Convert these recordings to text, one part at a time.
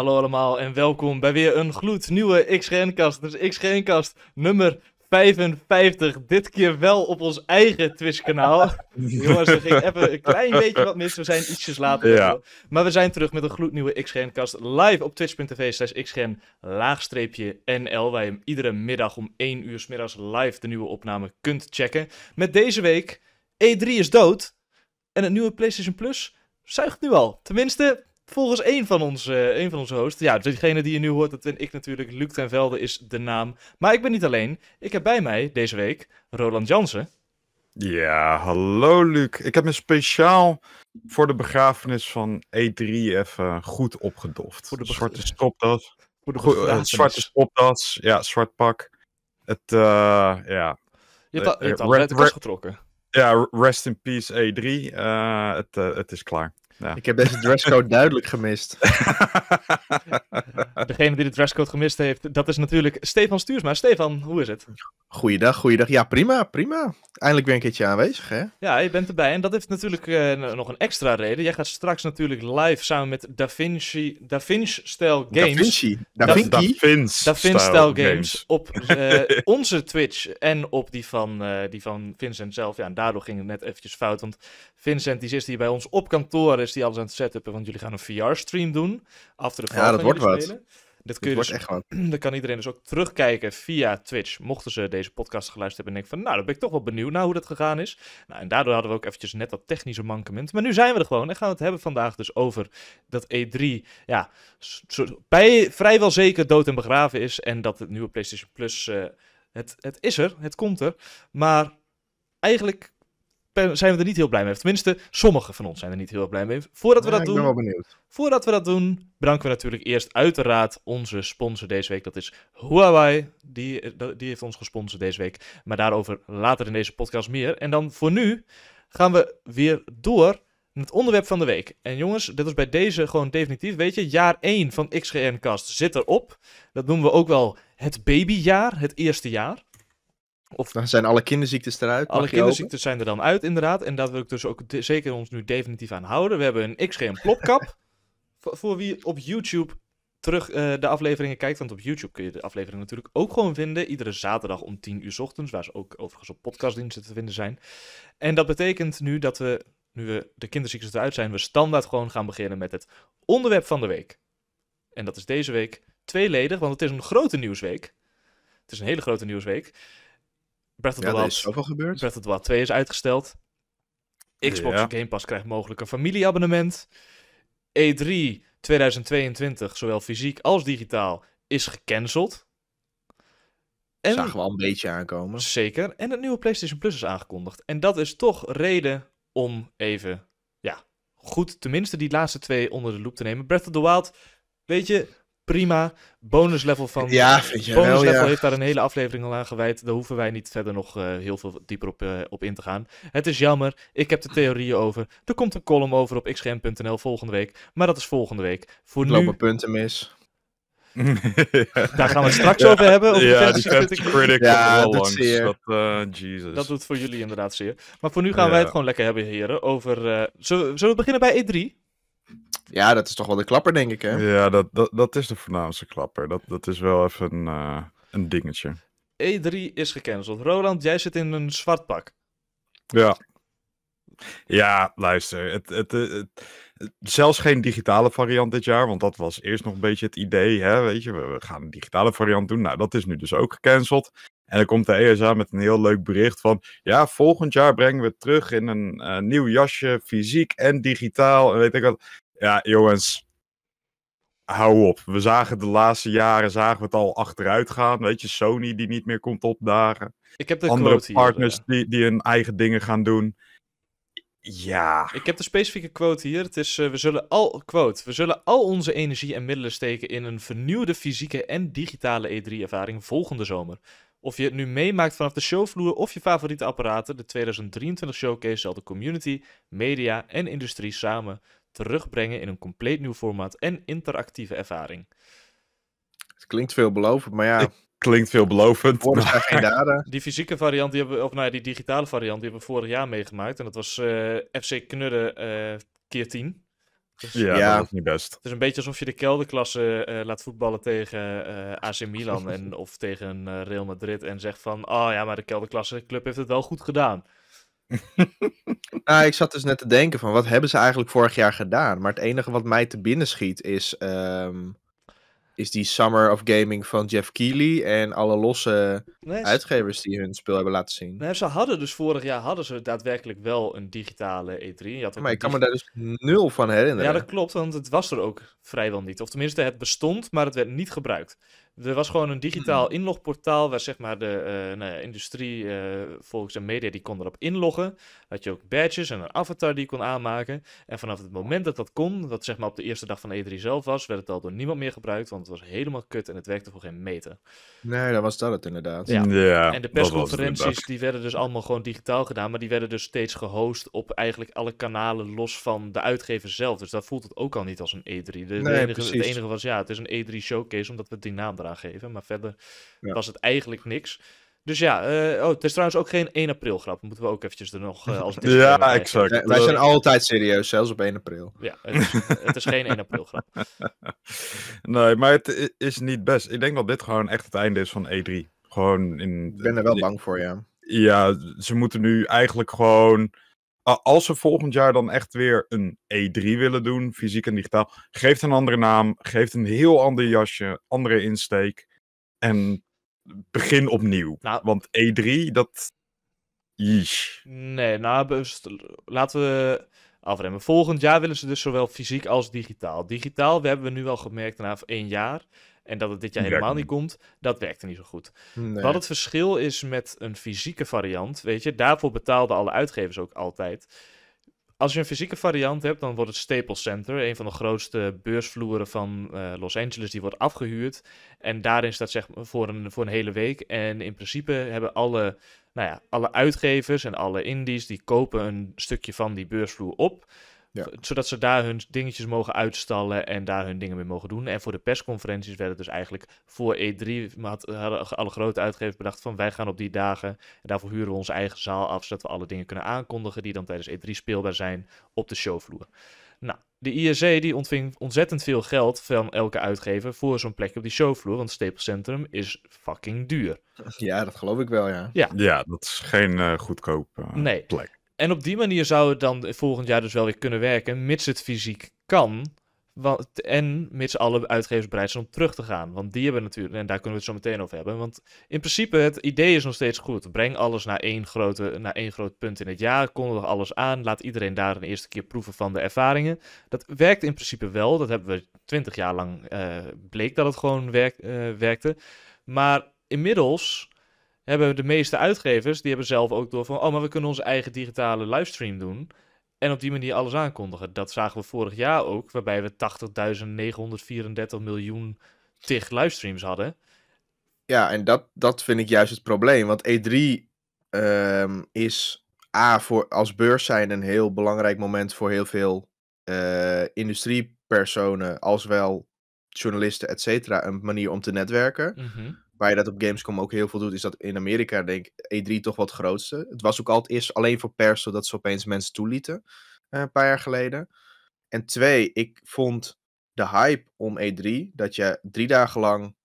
Hallo allemaal en welkom bij weer een gloednieuwe x kast Dus XGN-kast nummer 55. Dit keer wel op ons eigen Twitch-kanaal. Jongens, er ging even een klein beetje wat mis. We zijn ietsjes later. Maar we zijn terug met een gloednieuwe XGN-kast live op twitch.tv slash xgn laagstreepje nl. Waar je iedere middag om 1 uur s middags live de nieuwe opname kunt checken. Met deze week E3 is dood en het nieuwe PlayStation Plus zuigt nu al. Tenminste, Volgens een van, onze, eh, een van onze hosts, ja, diegene die je nu hoort, dat ben ik natuurlijk, Luc ten Velde is de naam. Maar ik ben niet alleen. Ik heb bij mij deze week Roland Jansen. Ja, hallo Luc. Ik heb me speciaal voor de begrafenis van E3 even goed opgedoft. Voor de zwarte stopdas. Voor de eh, zwarte stopdas, ja, zwart pak. Het, eh, ja. Je hebt het al net getrokken. Ja, rest in peace E3. het, het is klaar. Ik heb deze dresscode duidelijk gemist. Degene die de dresscode gemist heeft, dat is natuurlijk Stefan Stuursma. Stefan, hoe is het? Goeiedag, goeiedag. Ja, prima, prima. Eindelijk weer een keertje aanwezig, hè? Ja, je bent erbij. En dat heeft natuurlijk eh, nog een extra reden. Jij gaat straks natuurlijk live samen met Da Vinci, Da Vinci-stijl games. Da Vinci? Da, Vinci? Da vinci games. Op eh, onze Twitch en op die van, eh, die van Vincent zelf. Ja, en daardoor ging het net eventjes fout, want Vincent die zit hier bij ons op kantoor die alles aan het setupen, want jullie gaan een VR-stream doen. After the ja, dat wordt spelen. wat. Dit kun je dus, echt wat. Dan kan iedereen dus ook terugkijken via Twitch. Mochten ze deze podcast geluisterd hebben en denken van... nou, dan ben ik toch wel benieuwd naar hoe dat gegaan is. Nou, en daardoor hadden we ook eventjes net dat technische mankement. Maar nu zijn we er gewoon en gaan we het hebben vandaag dus over dat E3... ja, bij, vrijwel zeker dood en begraven is. En dat het nieuwe PlayStation Plus... Eh, het, het is er, het komt er. Maar eigenlijk zijn we er niet heel blij mee. Tenminste, sommigen van ons zijn er niet heel blij mee. Voordat we dat doen. Ben benieuwd. Voordat we dat doen, bedanken we natuurlijk eerst uiteraard onze sponsor deze week. Dat is Huawei. Die, eh, die heeft ons gesponsord deze week. Maar daarover later in deze podcast meer. En dan voor nu gaan we weer door het onderwerp van de week. En jongens, dit is bij deze gewoon definitief. Weet je, jaar 1 van XGN Cast zit erop. Dat noemen we ook wel het babyjaar, het eerste jaar. Of dan zijn alle kinderziektes eruit. Alle kinderziektes zijn er dan uit, inderdaad. En daar wil ik dus ook zeker ons nu definitief aan houden. We hebben een XG en plopkap. voor, wie op YouTube terug eh, de afleveringen kijkt. Want op YouTube kun je de aflevering natuurlijk ook gewoon vinden. Iedere zaterdag om 10 uur ochtends. Waar ze ook overigens op podcastdiensten te vinden zijn. En dat betekent nu dat we, nu we de kinderziektes eruit zijn, we standaard gewoon gaan beginnen met het onderwerp van de week. En dat is deze week tweeledig, want het is een grote nieuwsweek. Het is een hele grote nieuwsweek. Breath of the ja, Wild, is zoveel gebeurd. Breath of the Wild 2 is uitgesteld. Xbox Game Pass krijgt mogelijk een familieabonnement. E3 2022, zowel fysiek als digitaal, is gecanceld. En, Zagen we al een beetje aankomen. Zeker. En het nieuwe PlayStation Plus is aangekondigd. En dat is toch reden om even, ja, goed, tenminste die laatste twee onder de loep te nemen. Breath of the Wild, weet je, prima. Bonus level van. Ja, vind je bonus wel, level heeft daar een hele aflevering al aan gewijd. Daar hoeven wij niet verder nog eh, heel veel dieper op, eh, op in te gaan. Het is jammer. Ik heb de theorieën over. Er komt een column over op xgm.nl volgende week. Maar dat is volgende week. Voor Lopen punten mis. Daar gaan we het straks over hebben. ja, die critic ja, dat langs. Zeer. Dat, eh, Jesus. dat doet voor jullie inderdaad zeer. Maar voor nu gaan wij het gewoon lekker hebben, heren. Over, zullen we beginnen bij E3? Ja, dat is toch wel de klapper, denk ik, hè? Ja, dat, dat, dat is de voornaamste klapper. Dat, dat is wel even een, eh, een dingetje. E3 is gecanceld. Roland, jij zit in een zwart pak. Ja. Ja, luister. Het, het, zelfs geen digitale variant dit jaar, want dat was eerst nog een beetje het idee. Hè? Weet je, we, gaan een digitale variant doen. Nou, dat is nu dus ook gecanceld. En dan komt de ESA met een heel leuk bericht van... ja, volgend jaar brengen we het terug in een eh, nieuw jasje, fysiek en digitaal. En weet ik wat. Ja, jongens. Hou op. We zagen de laatste jaren zagen we het al achteruit gaan. Weet je, Sony die niet meer komt opdagen. Ik heb de Andere partners hier, eh. die, die hun eigen dingen gaan doen. Ja. Ik heb de specifieke quote hier. Het is, eh, we, zullen al, quote, we zullen al onze energie en middelen steken in een vernieuwde fysieke en digitale E3-ervaring volgende zomer. Of je het nu meemaakt vanaf de showvloer of je favoriete apparaten, de 2023 showcase zal de community, media en industrie samen terugbrengen in een compleet nieuw formaat en interactieve ervaring. Het klinkt veelbelovend, maar ja. Het klinkt veelbelovend. Maar... Die fysieke variant, die hebben, of nou ja, die digitale variant, die hebben we vorig jaar meegemaakt. En dat was eh, FC Knudden eh, keer 10. Dus, ja, dat is niet best. Het is een beetje alsof je de kelderklasse eh, laat voetballen tegen AC Milan en, of tegen Real Madrid. En zegt van, oh ja, maar de kelderklasse club heeft het wel goed gedaan nou, ik zat dus net te denken van wat hebben ze eigenlijk vorig jaar gedaan? Maar het enige wat mij te binnen schiet is, ehm, is die Summer of Gaming van Jeff Keighley en alle losse uitgevers die hun spul hebben laten zien. Nee, ze hadden dus vorig jaar hadden ze daadwerkelijk wel een digitale E3. Je maar ik kan me daar dus nul van herinneren. Ja, dat klopt, want het was er ook vrijwel niet. Of tenminste, het bestond, maar het werd niet gebruikt. Er was gewoon een digitaal hmm. inlogportaal waar zeg maar de eh, nou industrie, uh, eh, volks en media, die kon erop inloggen. Had je ook badges en een avatar die je kon aanmaken. En vanaf het moment dat dat kon, dat zeg maar op de eerste dag van E3 zelf was, werd het al door niemand meer gebruikt, want het was helemaal kut en het werkte voor geen meter. Nee, dat was dat het inderdaad. Ja. en de persconferenties die werden dus allemaal gewoon digitaal gedaan, maar die werden dus steeds gehost op eigenlijk alle kanalen los van de uitgever zelf. Dus dat voelt het ook al niet als een E3. De, de enige, het enige was ja, het is een E3 showcase omdat we die naam eraan geven. Maar verder was het eigenlijk niks. Dus ja, eh, oh, het is trouwens ook geen 1 april grap. Moeten we ook eventjes er nog uh, als Ja, eh, exact. wij zijn altijd serieus, zelfs op 1 april. Ja, het is, het is geen 1 april grap. Nee, maar het is niet best. Ik denk dat dit gewoon echt het einde is van E3. Gewoon in... Ik ben er wel bang voor, ja. Ja, ze moeten nu eigenlijk gewoon als ze volgend jaar dan echt weer een E3 willen doen, fysiek en digitaal, geeft een andere naam, geeft een heel ander jasje, andere insteek. En begin opnieuw. Nou Want E3, dat. Yeesh. Nee, nou, laten we afremmen. Volgend jaar willen ze dus zowel fysiek als digitaal. Digitaal, we hebben we nu al gemerkt na één jaar, en dat het dit jaar helemaal niet komt, dat werkte niet zo goed. Wat het verschil is met een fysieke variant, weet je, daarvoor betaalden alle uitgevers ook altijd. Als je een fysieke variant hebt, dan wordt het Staples Center, een van de grootste beursvloeren van eh, Los Angeles, die wordt afgehuurd. En daarin staat zeg maar voor een, voor een hele week. En in principe hebben alle, nou ja, alle uitgevers en alle indies, die kopen een stukje van die beursvloer op zodat ze daar hun dingetjes mogen uitstallen en daar hun dingen mee mogen doen. En voor de persconferenties werden dus eigenlijk voor E3, maar hadden alle grote uitgevers bedacht van wij gaan op die dagen. En daarvoor huren we onze eigen zaal af, zodat we alle dingen kunnen aankondigen die dan tijdens E3 speelbaar zijn op de showvloer. Nou, de ISE die ontving ontzettend veel geld van elke uitgever voor zo'n plekje op die showvloer. Want het Stapelcentrum is fucking duur. Ja, dat geloof ik wel, ja. Ja, ja dat is geen uh, goedkoop eh, plek. En op die manier zou het dan volgend jaar dus wel weer kunnen werken, mits het fysiek kan. en mits alle uitgevers bereid zijn om terug te gaan. Want die hebben natuurlijk, en daar kunnen we het zo meteen over hebben. Want in principe, het idee is nog steeds goed. Breng alles naar één, grote, naar één groot punt in het jaar. Kondig alles aan. Laat iedereen daar een eerste keer proeven van de ervaringen. Dat werkt in principe wel. Dat hebben we twintig jaar lang. Eh, bleek dat het gewoon eh, werkte. Maar inmiddels hebben de meeste uitgevers, die hebben zelf ook door van, oh, maar we kunnen onze eigen digitale livestream doen. En op die manier alles aankondigen. Dat zagen we vorig jaar ook, waarbij we 80.934 miljoen tig livestreams hadden. Ja, en dat, dat vind ik juist het probleem. Want E3 ehm, is A, voor, als beurs zijn een heel belangrijk moment voor heel veel eh, industriepersonen, als wel journalisten, et cetera, een manier om te netwerken. Mm waar je dat op Gamescom ook heel veel doet, is dat in Amerika, denk ik, E3 toch wat grootste. Het was ook altijd eerst alleen voor pers, zodat ze opeens mensen toelieten, eh, een paar jaar geleden. En twee, ik vond de hype om E3, dat je drie dagen lang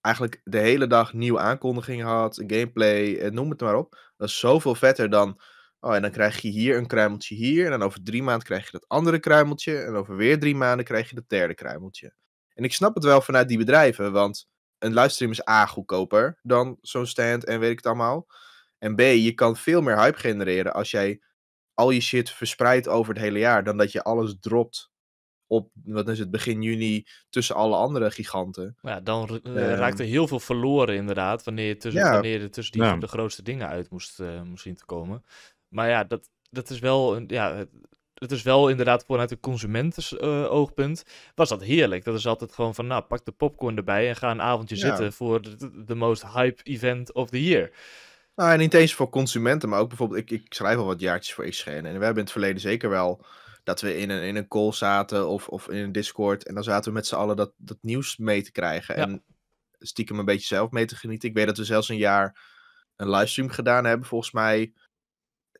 eigenlijk de hele dag nieuwe aankondigingen had, gameplay, eh, noem het maar op. Dat is zoveel vetter dan, oh en dan krijg je hier een kruimeltje hier, en dan over drie maanden krijg je dat andere kruimeltje, en over weer drie maanden krijg je dat derde kruimeltje. En ik snap het wel vanuit die bedrijven, want een livestream is A goedkoper dan zo'n stand en weet ik het allemaal. En B, je kan veel meer hype genereren als jij al je shit verspreidt over het hele jaar. Dan dat je alles dropt op, wat is het, begin juni tussen alle andere giganten. Ja, dan eh, ehm raakte er heel veel verloren inderdaad, wanneer je tussen, wanneer er tussen die ja. de grootste dingen uit moest, eh, moest te komen. Maar ja, dat, dat is wel, een, ja, het is wel inderdaad vanuit een consumentenoogpunt eh, uh, was dat heerlijk. Dat is altijd gewoon van, nou, pak de popcorn erbij en ga een avondje zitten voor de, most hype event of the year. Nou, en niet eens voor consumenten, maar ook bijvoorbeeld, ik, ik schrijf al wat jaartjes voor XGN. En we hebben in het verleden zeker wel dat we in een, in een call zaten of, of in een Discord. En dan zaten we met z'n allen dat, dat nieuws mee te krijgen. En stiekem een beetje zelf mee te genieten. Ik weet dat we zelfs een jaar een livestream gedaan hebben, volgens mij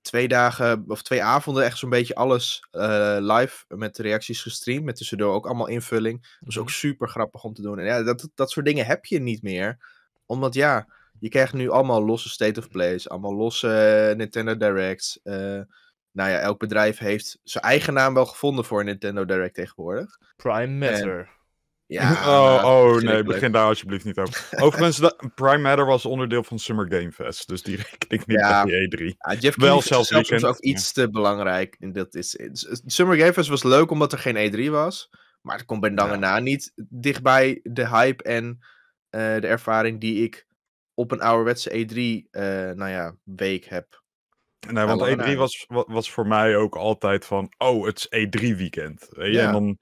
twee dagen of twee avonden echt zo'n beetje alles eh, live met reacties gestreamd. Met tussendoor ook allemaal invulling. Dat is ook mhm. super grappig om te doen. En ja, dat, dat soort dingen heb je niet meer. Omdat ja, je krijgt nu allemaal losse state of plays. Allemaal losse Nintendo Directs. Eh, nou ja, elk bedrijf heeft zijn eigen naam wel gevonden voor Nintendo Direct tegenwoordig. Prime Matter. Ja, oh, nou, oh nee, begin daar alsjeblieft niet over. Overigens, Prime Matter was onderdeel van Summer Game Fest, dus die reken ik niet ja, die E3. Jeff Wel zelfs ook iets te belangrijk. dat is, Summer Game Fest was leuk omdat er geen E3 was, maar het komt bij dan na niet dichtbij de hype en eh, de ervaring die ik op een ouderwetse E3 uh, eh, nou ja, week heb. Nee, want E3 e was, was voor mij ook altijd van, oh, het is E3 weekend. Ja. En dan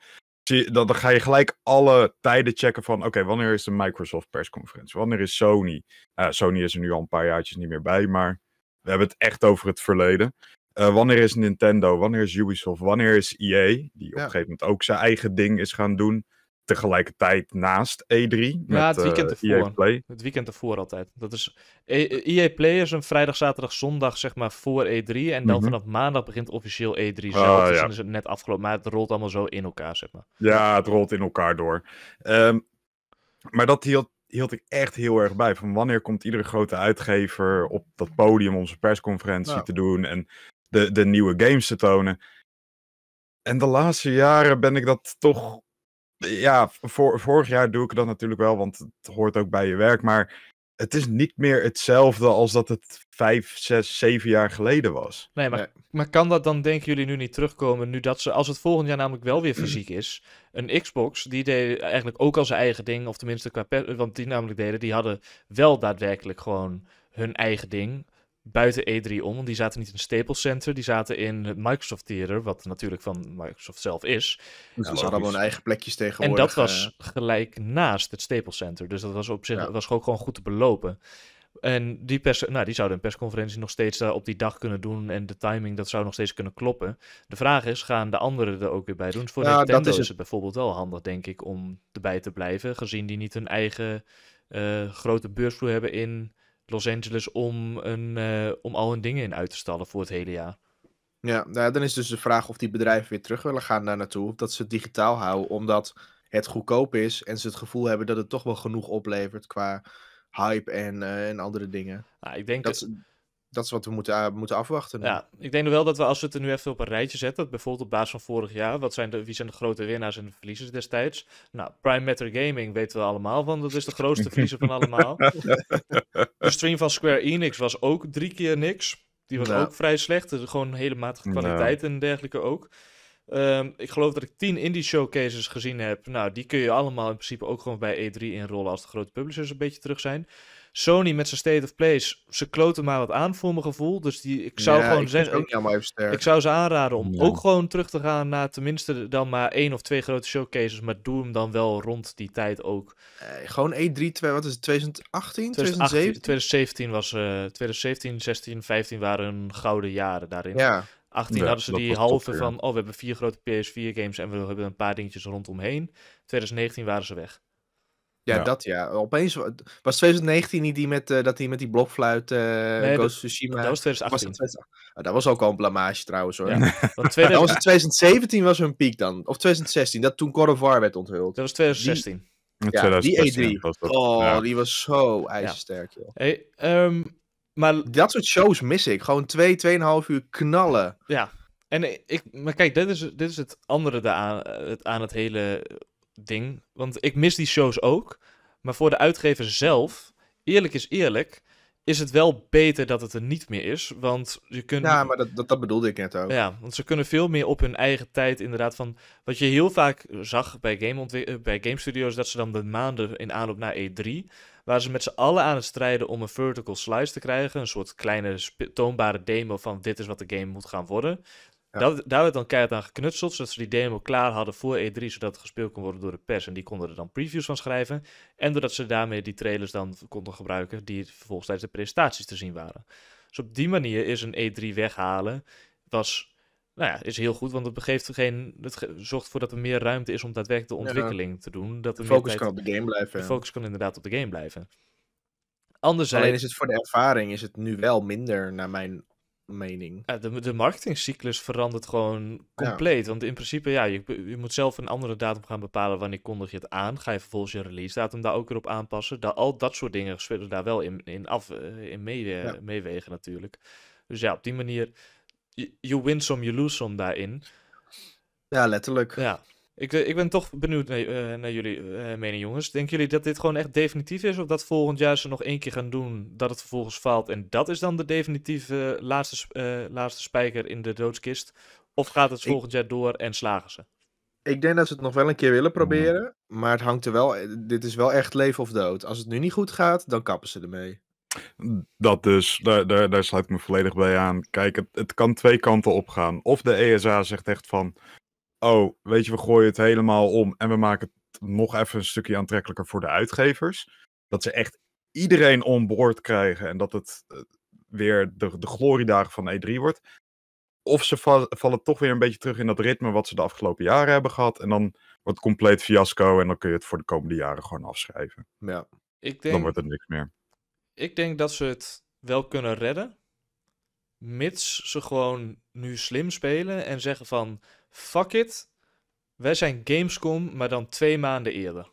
dan, dan ga je gelijk alle tijden checken van, oké, wanneer is de Microsoft persconferentie? Wanneer is Sony? Eh, Sony is er nu al een paar jaartjes niet meer bij, maar we hebben het echt over het verleden. Eh, wanneer is Nintendo? Wanneer is Ubisoft? Wanneer is EA? Die op een gegeven moment ook zijn eigen ding is gaan doen tegelijkertijd naast E3. Ja, met, het weekend eh, ervoor. E Play. Het weekend ervoor altijd. Dat is, EA e, e Play is een vrijdag, zaterdag, zondag zeg maar voor E3. En dan mhm. vanaf maandag begint officieel E3 zelf. Ah, dus ja. dan is het net afgelopen. Maar het rolt allemaal zo in elkaar zeg maar. Ja, het rolt in elkaar door. Ehm, maar dat hield, hield ik echt heel erg bij. Van wanneer komt iedere grote uitgever op dat podium om zijn persconferentie te doen. En de, de nieuwe games te tonen. En de laatste jaren ben ik dat toch ja, voor, vorig jaar doe ik dat natuurlijk wel, want het hoort ook bij je werk. Maar het is niet meer hetzelfde als dat het vijf, zes, zeven jaar geleden was. Nee, maar, maar kan dat dan denken jullie nu niet terugkomen? Nu dat ze, als het volgend jaar namelijk wel weer fysiek is. Een Xbox, die deed eigenlijk ook al zijn eigen ding. Of tenminste, qua want die namelijk deden, die hadden wel daadwerkelijk gewoon hun eigen ding buiten E3 om. Want die zaten niet in Staples Center, die zaten in het Microsoft Theater, wat natuurlijk van Microsoft zelf is. ze hadden hun eigen plekjes tegenwoordig. En dat was eh. gelijk naast het Staples Center. Dus dat was op zich was ook gewoon goed te belopen. En die, pers nou, die zouden een persconferentie nog steeds daar eh, op die dag kunnen doen. En de timing, dat zou nog steeds kunnen kloppen. De vraag is, gaan de anderen er ook weer bij doen? voor de Nintendo is het. bijvoorbeeld wel handig, denk ik, om erbij te blijven. Gezien die niet hun eigen eh, grote beursvloer hebben in Los Angeles om, een, eh, om al hun dingen in uit te stallen voor het hele jaar. Ja, nou dan is dus de vraag of die bedrijven weer terug willen gaan daar naartoe. Of dat ze het digitaal houden, omdat het goedkoop is en ze het gevoel hebben dat het toch wel genoeg oplevert qua hype en, eh, en andere dingen. Nou, ik denk dat, dat is wat we moeten, moeten afwachten. Ja, ik denk wel dat we als we het er nu even op een rijtje zetten, bijvoorbeeld op basis van vorig jaar, wat zijn de, wie zijn de grote winnaars en de verliezers destijds? Nou, Prime Matter Gaming weten we allemaal van, dat is de grootste verliezer van allemaal. de stream van Square Enix was ook drie keer niks. Die was ook vrij slecht, dus gewoon hele matige kwaliteit en dergelijke ook. Ehm, ik geloof dat ik tien indie showcases gezien heb. Nou, die kun je allemaal in principe ook gewoon bij E3 inrollen als de grote publishers een beetje terug zijn. Sony met zijn state of plays, ze kloten maar wat aan voor mijn gevoel. Dus die, ik zou gewoon zeggen, ik, zou ze aanraden om ook gewoon terug te gaan naar tenminste dan maar één of twee grote showcases, maar doe hem dan wel rond die tijd ook. Eh, gewoon E3, twee, wat is het, 2018, 2017? 2017 was, uh, 2017, 16, 15 waren gouden jaren daarin. Ja. 18 hadden ze die halve van, oh we hebben vier grote PS4 games en we hebben een paar dingetjes rondomheen. 2019 waren ze weg. Ja, dat ja. Opeens was 2019 niet die met, eh, dat hij met die blokfluit uh, nee, Dat was 2018. Ah, dat, was ook al een blamage trouwens hoor. Ja, dat was 2017 was hun piek dan. Of 2016, dat toen God werd onthuld. Dat was 2016. Die... E3. E oh, die was zo ijzersterk joh. Hey, ehm, maar... Dat soort shows mis ik. Gewoon twee, tweeënhalf uur knallen. Ja. En eh, ik, maar kijk, dit is, dit is het andere aan, het, aan het hele ding. Want ik mis die shows ook. Maar voor de uitgever zelf, eerlijk is eerlijk, is het wel beter dat het er niet meer is. Want je kunt. Ja, maar dat, dat, bedoelde ik net ook. Ja, want ze kunnen veel meer op hun eigen tijd inderdaad van. Wat je heel vaak zag bij game, eh, bij game studios, dat ze dan de maanden in aanloop naar E3. Waar ze met z'n allen aan het strijden om een vertical slice te krijgen. Een soort kleine toonbare demo van dit is wat de game moet gaan worden daar werd dan keihard aan geknutseld, zodat ze die demo klaar hadden voor E3, zodat het gespeeld kon worden door de pers. En die konden er dan previews van schrijven. En doordat ze daarmee die trailers dan konden gebruiken, die vervolgens tijdens de presentaties te zien waren. Dus op die manier is een E3 weghalen, was, nou ja, is heel goed, want het, begeeft geen, het zorgt ervoor dat er meer ruimte is om daadwerkelijk de ontwikkeling te doen. Dat de focus tijd, kan op de game blijven. De focus kan inderdaad op de game blijven. Anderzijds... Alleen is het voor de ervaring is het nu wel minder, naar mijn mening. de, marketingcyclus verandert gewoon compleet. Want in principe, ja, je, je, moet zelf een andere datum gaan bepalen wanneer kondig je het aan. Ga je vervolgens je release datum daar ook weer op aanpassen. Daar, al dat soort dingen spelen daar wel in, in, af, eh, in mee, eh, meewegen natuurlijk. Dus ja, op die manier, you win some, you lose some daarin. Ja, letterlijk. Ja. Ik, eh, ik ben toch benieuwd naar, eh, jullie uh, mening, jongens. Denken jullie dat dit gewoon echt definitief is? Of dat volgend jaar ze nog één keer gaan doen, dat het vervolgens faalt en dat is dan de definitieve laatste, laatste spijker in de doodskist? Of gaat het volgend jaar door en slagen ze? Ik denk dat ze het nog wel een keer willen proberen. Mm. Maar het hangt er wel. Dit is wel echt leven of dood. Als het nu niet goed gaat, dan kappen ze ermee. Dat dus, daar, daar, daar sluit ik me volledig bij aan. Kijk, het, het kan twee kanten op gaan. Of de ESA zegt echt van oh, weet je, we gooien het helemaal om en we maken het nog even een stukje aantrekkelijker voor de uitgevers. Dat ze echt iedereen on board krijgen en dat het eh, weer de, de gloriedagen van E3 wordt. Of ze vallen toch weer een beetje terug in dat ritme wat ze de afgelopen jaren hebben gehad. En dan wordt het compleet fiasco en dan kun je het voor de komende jaren gewoon afschrijven. Ja, ik denk, dan wordt het niks meer. Ik denk dat ze het wel kunnen redden. Mits ze gewoon nu slim spelen en zeggen van fuck it, wij zijn Gamescom, maar dan twee maanden eerder.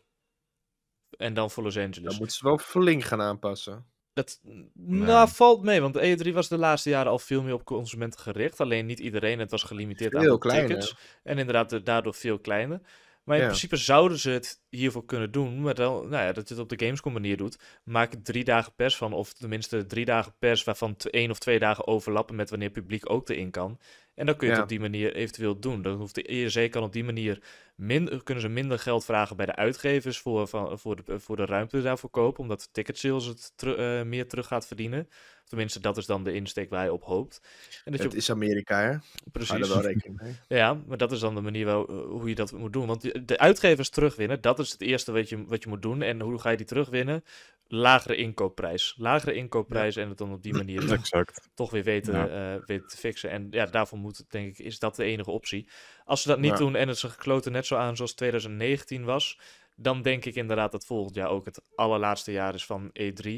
En dan voor Los Angeles. Dan moeten ze wel flink gaan aanpassen. Dat nou, valt mee, want E3 was de laatste jaren al veel meer op consumenten gericht. Alleen niet iedereen, het was gelimiteerd aan tickets. En inderdaad daardoor veel kleiner. Maar in principe zouden ze het hiervoor kunnen doen. Maar dan, nou ja, dat je het op de Gamescom manier doet. Maak er drie dagen pers van. Of tenminste drie dagen pers waarvan één of twee dagen overlappen met wanneer het publiek ook erin kan. En dan kun je het op die manier eventueel doen. Dan hoeft de ERC e kan op die manier minder, kunnen ze minder geld vragen bij de uitgevers voor, van, voor, de, voor de ruimte daarvoor kopen. Omdat ticket sales het eh, meer terug gaat verdienen. Tenminste, dat is dan de insteek waar je op hoopt. En dat het is Amerika, hè? Precies. rekening ja, maar dat is dan de manier wel, eh, hoe je dat moet doen. Want de uitgevers terugwinnen, dat is het eerste wat je, wat je moet doen. En hoe ga je die terugwinnen? Lagere inkoopprijs. Lagere inkoopprijs en het dan op die manier exact. toch weer weten, eh, weten te fixen. En ja, daarvoor moet, denk ik, is dat de enige optie. Als ze dat niet doen en het ze gekloten net zo aan zoals 2019 was dan denk ik inderdaad dat volgend jaar ook het allerlaatste jaar is van E3.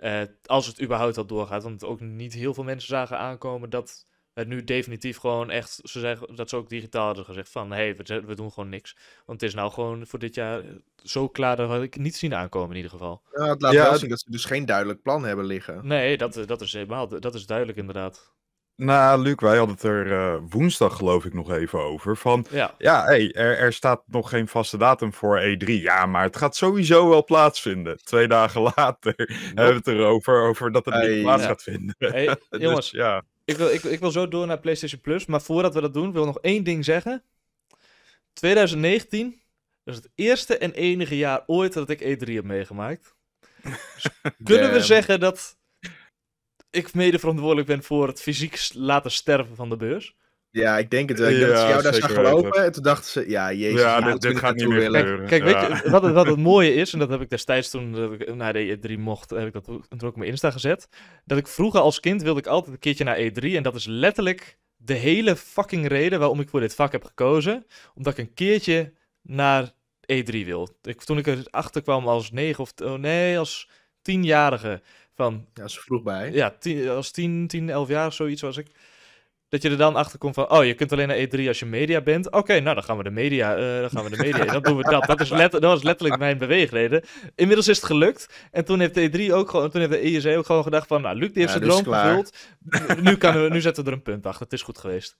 Eh, als het überhaupt al doorgaat. Want ook niet heel veel mensen zagen aankomen dat het nu definitief gewoon echt. Ze zeggen, dat ze ook digitaal hadden gezegd van hé, hey, we, doen gewoon niks. Want het is nou gewoon voor dit jaar zo klaar dat had ik niet zien aankomen in ieder geval. Ja, het laat wel zien dat ze dus geen duidelijk plan hebben liggen. Nee, dat, dat is helemaal. Dat is duidelijk inderdaad. Nou, Luc, wij hadden het er eh, woensdag geloof ik nog even over. Van ja, hey, er, er, staat nog geen vaste datum voor E3. Ja, maar het gaat sowieso wel plaatsvinden. Twee dagen later hebben we het erover over dat het niet plaats gaat vinden. Hey, dus jongens, ja. ik, wil, ik, ik wil zo door naar PlayStation Plus. Maar voordat we dat doen, wil ik nog één ding zeggen. 2019 is het eerste en enige jaar ooit dat ik E3 heb meegemaakt. Dus kunnen we zeggen dat ik mede verantwoordelijk ben voor het fysiek laten sterven van de beurs. Ja, ik denk het wel. Ik ja, dat ze jou daar zag lopen en toen dachten ze, ja, jezus. Ja, dit, gaat niet meer gebeuren. Kijk, weet je, wat, wat, het mooie is, en dat heb ik destijds toen ik naar de E3 mocht, heb ik dat toen ook op mijn Insta gezet, dat ik vroeger als kind wilde ik altijd een keertje naar E3 en dat is letterlijk de hele fucking reden waarom ik voor dit vak heb gekozen. Omdat ik een keertje naar E3 wil. Ik, toen ik erachter kwam als negen of, oh, nee, als tienjarige van, ja, ze vroeg bij. Ja, tien, als 10, 10, 11 jaar of zoiets was ik. Dat je er dan achter komt van, oh, je kunt alleen naar E3 als je media bent. Oké, nou dan gaan we de media, eh, dan gaan we de media Dan doen we dat. Dat, is letter dat was letterlijk mijn beweegreden. Inmiddels is het gelukt. En toen heeft E3 ook gewoon, toen heeft de ESE e ook gewoon gedacht van, nou, Luc die heeft zijn droom gevuld. Nu, kan we, nu zetten we er een punt achter. Het is goed geweest.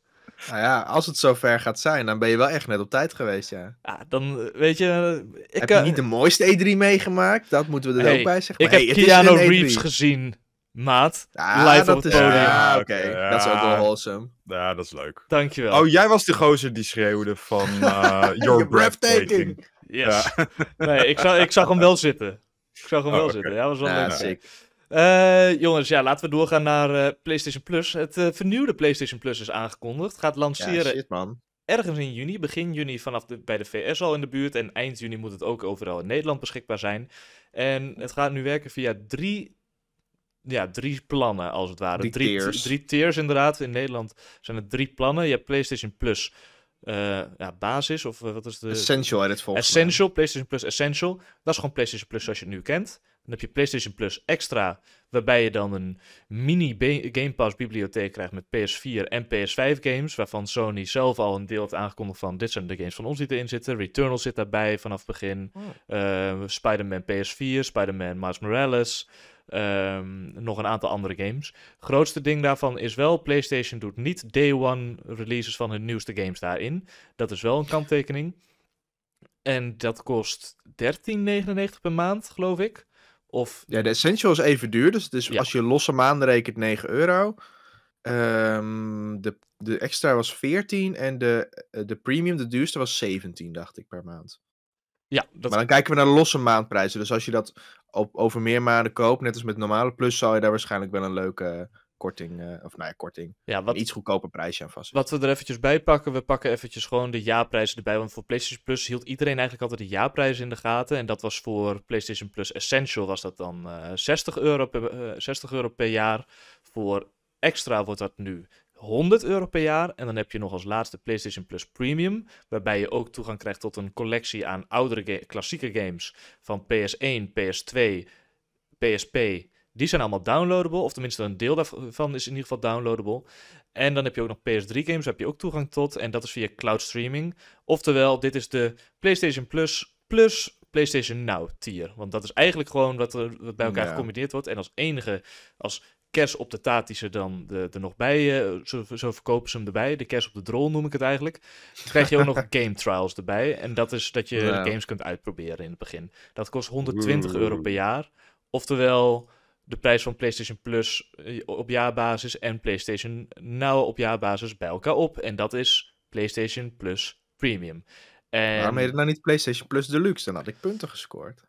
Nou ja, als het zo ver gaat zijn, dan ben je wel echt net op tijd geweest, ja. dan eh, weet je... Eh, ik, Heb je eh, niet de mooiste E3 meegemaakt? Dat moeten we er ook bij zeggen. Ik heb Keanu e Reeves gezien, maat. Ja, live op het podium. Ja, ah, oké. dat is ook wel awesome. Ja, dat is leuk. Dankjewel. Oh, jij was de gozer die schreeuwde van... Uh, your breathtaking. Yes. nee, ik zag, ik zag hem wel zitten. Ik zag hem oh, wel zitten. Ja, was wel ja, leuk. Eh, jongens, ja, laten we doorgaan naar eh, PlayStation Plus. Het eh, vernieuwde PlayStation Plus is aangekondigd. Gaat lanceren ja, man. ergens in juni, begin juni vanaf de, bij de VS al in de buurt. En eind juni moet het ook overal in Nederland beschikbaar zijn. En het gaat nu werken via drie, ja, drie plannen, als het ware. Drie, drie tiers. Drie tiers, inderdaad. In Nederland zijn het drie plannen. Je hebt PlayStation Plus. ja, basis of wat is de... Essential heet het volgens Essential, PlayStation Plus Essential. Dat is gewoon PlayStation Plus zoals je het nu kent. Dan heb je PlayStation Plus Extra, waarbij je dan een mini Game Pass bibliotheek krijgt met PS4 en PS5 games, waarvan Sony zelf al een deel heeft aangekondigd van dit zijn de games van ons die erin zitten. Returnal zit daarbij vanaf het begin, oh. Ehm, Spider-Man PS4, Spider-Man Miles Morales, ehm, nog een aantal andere games. Grootste ding daarvan is wel, PlayStation doet niet day one releases van hun nieuwste games daarin. Dat is wel een kanttekening. En dat kost 13,99 per maand, geloof ik. Of... Ja, de Essential is even duur. Dus, dus als je losse maanden rekent, 9 euro. Ehm, de, de extra was 14 en de, eh, de premium, de duurste, was 17, dacht ik, per maand. Ja, dat... Maar dan kijken we naar de losse maandprijzen. Dus als je dat op, over meer maanden koopt, net als met normale plus, zal je daar waarschijnlijk wel een leuke korting, eh, of nou ja, korting. Ja, wat, iets goedkoper prijsje aan vast. Wat we er eventjes bij pakken, we pakken eventjes gewoon de jaarprijzen erbij. Want voor PlayStation Plus hield iedereen eigenlijk altijd de jaarprijzen in de gaten. En dat was voor PlayStation Plus Essential was dat dan 60, eh, euro per, 60 eh, euro per jaar. Voor extra wordt dat nu 100 euro per jaar. En dan heb je nog als laatste PlayStation Plus Premium. Waarbij je ook toegang krijgt tot een collectie aan oudere klassieke games van PS1, PS2, PSP die zijn allemaal downloadable, of tenminste een deel daarvan is in ieder geval downloadable. En dan heb je ook nog PS3 games, heb je ook toegang tot. En dat is via cloud streaming. Oftewel, dit is de PlayStation Plus plus PlayStation Now tier. Want dat is eigenlijk gewoon wat, er, bij elkaar gecombineerd wordt. En als enige, als kers op de taart die ze dan er nog bij, eh, zo, zo, verkopen ze hem erbij. De kerst op de drol noem ik het eigenlijk. Dan krijg je ook nog game trials erbij. En dat is dat je games kunt uitproberen in het begin. Dat kost 120 euro per jaar. Oftewel de prijs van PlayStation Plus eh, op jaarbasis en PlayStation Now op jaarbasis bij elkaar op. En dat is PlayStation Plus Premium. En... Waarom heet het nou niet PlayStation Plus Deluxe? Dan had ik punten gescoord.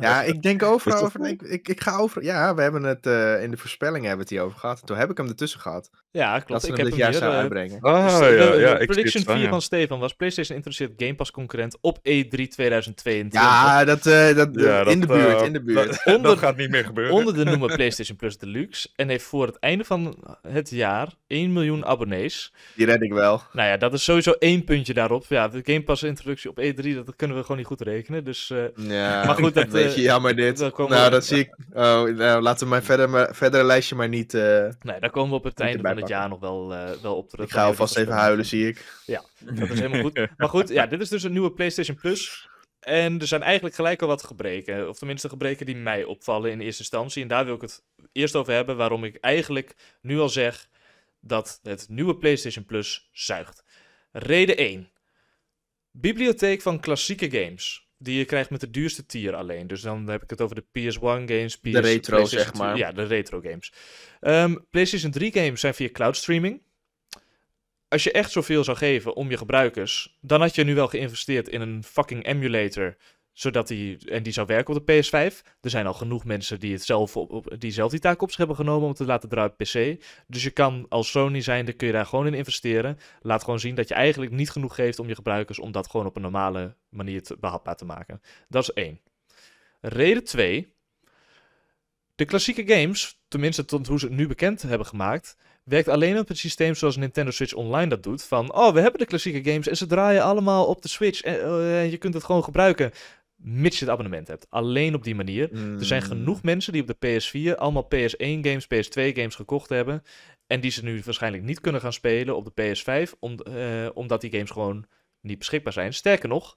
ja, ik denk overal over. Ik, ik, ga over. Ja, we hebben het eh, in de voorspelling hebben het hier over gehad. Toen heb ik hem ertussen gehad. Ja, klopt. Dat ze ik heb jaar zou eh, uitbrengen. Ah, dus ja, ja, ik prediction 4 van Stefan was PlayStation interesseert Game Pass concurrent op E3 2022. Ja, dat, uh, dat, eh, in de buurt, in de buurt. Dat, onder, gaat niet meer gebeuren. Onder de noemer PlayStation Plus Deluxe en heeft voor het einde van het jaar 1 miljoen abonnees. Die red ik wel. Nou ja, dat is sowieso één puntje daarop. Ja, de Game Pass introductie op E3, dat kunnen we gewoon niet goed rekenen. Dus, ja, maar goed, dat, weet je, jammer dit. nou, dat zie ik. Oh, nou, laten we mijn verder, maar, verdere lijstje maar niet... nee, daar komen we op het einde bij ja nog wel, eh, wel op terug. Ik ga alvast even huilen, zie ik. Ja, dat is helemaal goed. Maar goed, ja, dit is dus een nieuwe PlayStation Plus. En er zijn eigenlijk gelijk al wat gebreken. Of tenminste gebreken die mij opvallen in eerste instantie. En daar wil ik het eerst over hebben. Waarom ik eigenlijk nu al zeg dat het nieuwe PlayStation Plus zuigt. Reden 1. Bibliotheek van klassieke games die je krijgt met de duurste tier alleen. Dus dan heb ik het over de PS1 games. PS, de retro, zeg maar. Ja, de retro games. Um, PlayStation 3 games zijn via cloud streaming. Als je echt zoveel zou geven om je gebruikers, dan had je nu wel geïnvesteerd in een fucking emulator zodat die, en die zou werken op de PS5. Er zijn al genoeg mensen die, het zelf op, die zelf die taak op zich hebben genomen om te laten draaien op PC. Dus je kan als Sony zijnde, kun je daar gewoon in investeren. Laat gewoon zien dat je eigenlijk niet genoeg geeft om je gebruikers om dat gewoon op een normale manier te, behapbaar te maken. Dat is één. Reden twee: De klassieke games, tenminste tot hoe ze het nu bekend hebben gemaakt, werkt alleen op het systeem zoals Nintendo Switch Online dat doet. Van, oh, we hebben de klassieke games en ze draaien allemaal op de Switch en eh, je kunt het gewoon gebruiken mits je het abonnement hebt. Alleen op die manier. Er zijn mm. genoeg mensen die op de PS4 allemaal PS1-games, PS2-games gekocht hebben. En die ze nu waarschijnlijk niet kunnen gaan spelen op de PS5, eh, omdat die games gewoon niet beschikbaar zijn. Sterker nog,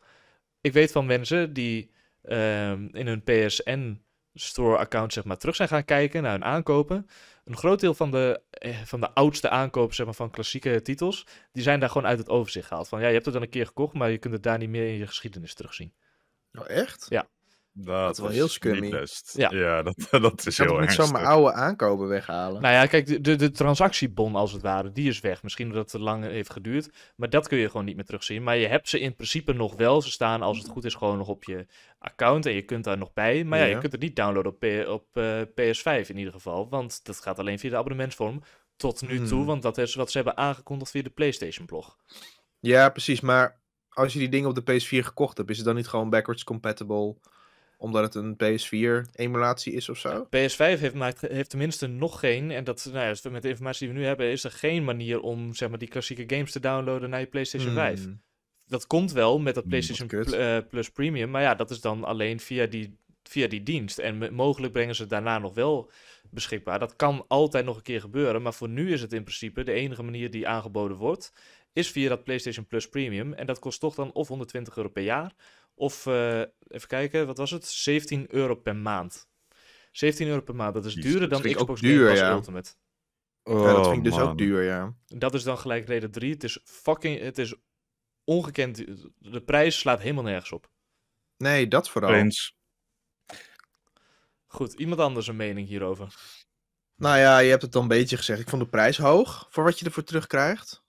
ik weet van mensen die ehm, in hun PSN Store-account zeg maar, terug zijn gaan kijken naar hun aankopen. Een groot deel van de, eh, van de oudste aankopen zeg maar, van klassieke titels, die zijn daar gewoon uit het overzicht gehaald. Van ja, je hebt het dan een keer gekocht, maar je kunt het daar niet meer in je geschiedenis terugzien. Oh, echt? Ja. Dat, is wel heel scummy. Ja. ja, dat, dat is heel erg. Ik zou mijn oude aankopen weghalen. Nou ja, kijk, de, de, de, transactiebon als het ware, die is weg. Misschien dat het te lang heeft geduurd, maar dat kun je gewoon niet meer terugzien. Maar je hebt ze in principe nog wel. Ze staan, als het goed is, gewoon nog op je account en je kunt daar nog bij. Maar ja, je kunt het niet downloaden op, op eh, PS5 in ieder geval, want dat gaat alleen via de abonnementsvorm tot nu toe. Hmm. Want dat is wat ze hebben aangekondigd via de PlayStation-blog. Ja, precies, maar als je die dingen op de PS4 gekocht hebt, is het dan niet gewoon backwards compatible? Omdat het een PS4-emulatie is of zo? PS5 heeft, maakt, heeft tenminste nog geen, en dat, nou ja, met de informatie die we nu hebben, is er geen manier om zeg maar, die klassieke games te downloaden naar je PlayStation 5. Hmm. Dat komt wel met dat hmm, PlayStation eh, Plus Premium, maar ja, dat is dan alleen via die, via die dienst. En mogelijk brengen ze daarna nog wel beschikbaar. Dat kan altijd nog een keer gebeuren, maar voor nu is het in principe de enige manier die aangeboden wordt is via dat PlayStation Plus Premium. En dat kost toch dan of 120 euro per jaar, of uh, even kijken, wat was het? 17 euro per maand. 17 euro per maand, dat is duurder dan Xbox duur, Game ja. Ultimate. ja, dat vind ik oh, dus ook duur, ja. Dat is dan gelijk reden 3. Het is fucking, het is ongekend. De prijs slaat helemaal nergens op. Nee, dat vooral. alles. Goed, iemand anders een mening hierover? Nou ja, je hebt het dan een beetje gezegd. Ik vond de prijs hoog voor wat je ervoor terugkrijgt.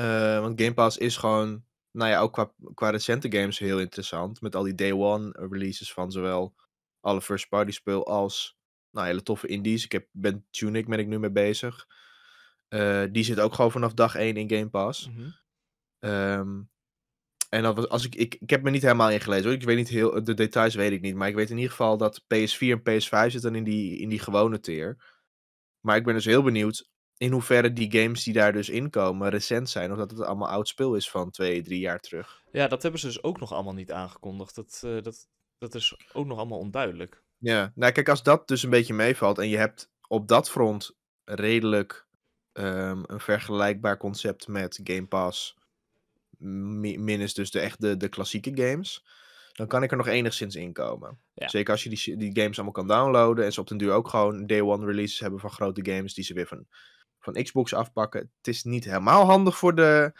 Eh, want Game Pass is gewoon, nou ja, ook qua, qua recente games heel interessant. Met al die day one releases van zowel alle first party spul als nou, hele toffe indies. Ik heb, ben Tunic ben ik nu mee bezig. Eh, die zit ook gewoon vanaf dag 1 in Game Pass. Mhm. Ehm, en dat was, als ik, ik, ik heb me niet helemaal ingelezen hoor. Ik weet niet heel, de details weet ik niet. Maar ik weet in ieder geval dat PS4 en PS5 zitten in die, in die gewone tier. Maar ik ben dus heel benieuwd in hoeverre die games die daar dus inkomen recent zijn. Of dat het allemaal oud speel is van twee, drie jaar terug. Ja, dat hebben ze dus ook nog allemaal niet aangekondigd. Dat, eh, dat, dat is ook nog allemaal onduidelijk. Ja, nou kijk, als dat dus een beetje meevalt en je hebt op dat front redelijk ehm, een vergelijkbaar concept met Game Pass, minus dus de, echte de, klassieke games, dan kan ik er nog enigszins inkomen. Ja. Zeker als je die, die games allemaal kan downloaden en ze op den duur ook gewoon day one releases hebben van grote games die ze weer van van Xbox afpakken. Het is niet helemaal handig voor de,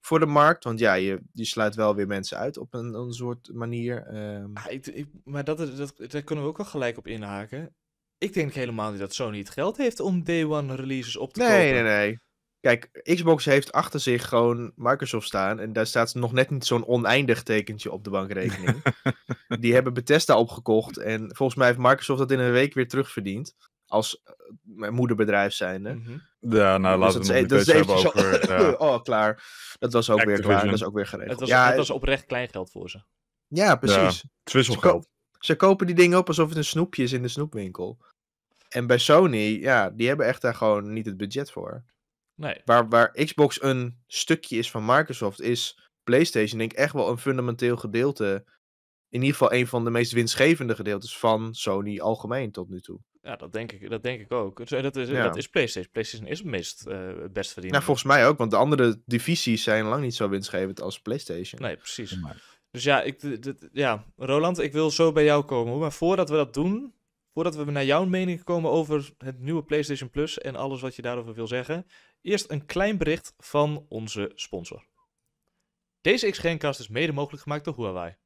voor de markt. Want ja, je, je sluit wel weer mensen uit op een, een soort manier. Ehm. Ah, ik, ik, maar dat, dat, daar kunnen we ook al gelijk op inhaken. Ik denk helemaal niet dat Sony het geld heeft om day one releases op te nee, kopen. Nee, nee, nee. Kijk, Xbox heeft achter zich gewoon Microsoft staan. En daar staat nog net niet zo'n oneindig tekentje op de bankrekening. die hebben Bethesda opgekocht. En volgens mij heeft Microsoft dat in een week weer terugverdiend als eh, moederbedrijf zijnde. Mm -hmm. Ja, nou dus laten we het hebben e-, dus over... Ja. oh, klaar. Dat was ook weer klaar. Dat is ook weer geregeld. Het was, ja, het was oprecht kleingeld voor ze. Ja, precies. Ja, Ze, ze, kopen die dingen op alsof het een snoepje is in de snoepwinkel. En bij Sony, ja, die hebben echt daar gewoon niet het budget voor. Nee. Waar, waar Xbox een stukje is van Microsoft, is PlayStation denk ik echt wel een fundamenteel gedeelte in ieder geval een van de meest winstgevende gedeeltes van Sony algemeen tot nu toe. Ja, dat denk ik, dat denk ik ook. Dat is, dat is PlayStation. PlayStation is het meest, eh, best verdiend. Nou, volgens mij ook, want de andere divisies zijn lang niet zo winstgevend als PlayStation. Nee, precies. dus ja, ik, ja, Roland, ik wil zo bij jou komen. Maar voordat we dat doen, voordat we naar jouw mening komen over het nieuwe PlayStation Plus en alles wat je daarover wil zeggen, eerst een klein bericht van onze sponsor. Deze X-Gencast is mede mogelijk gemaakt door Huawei.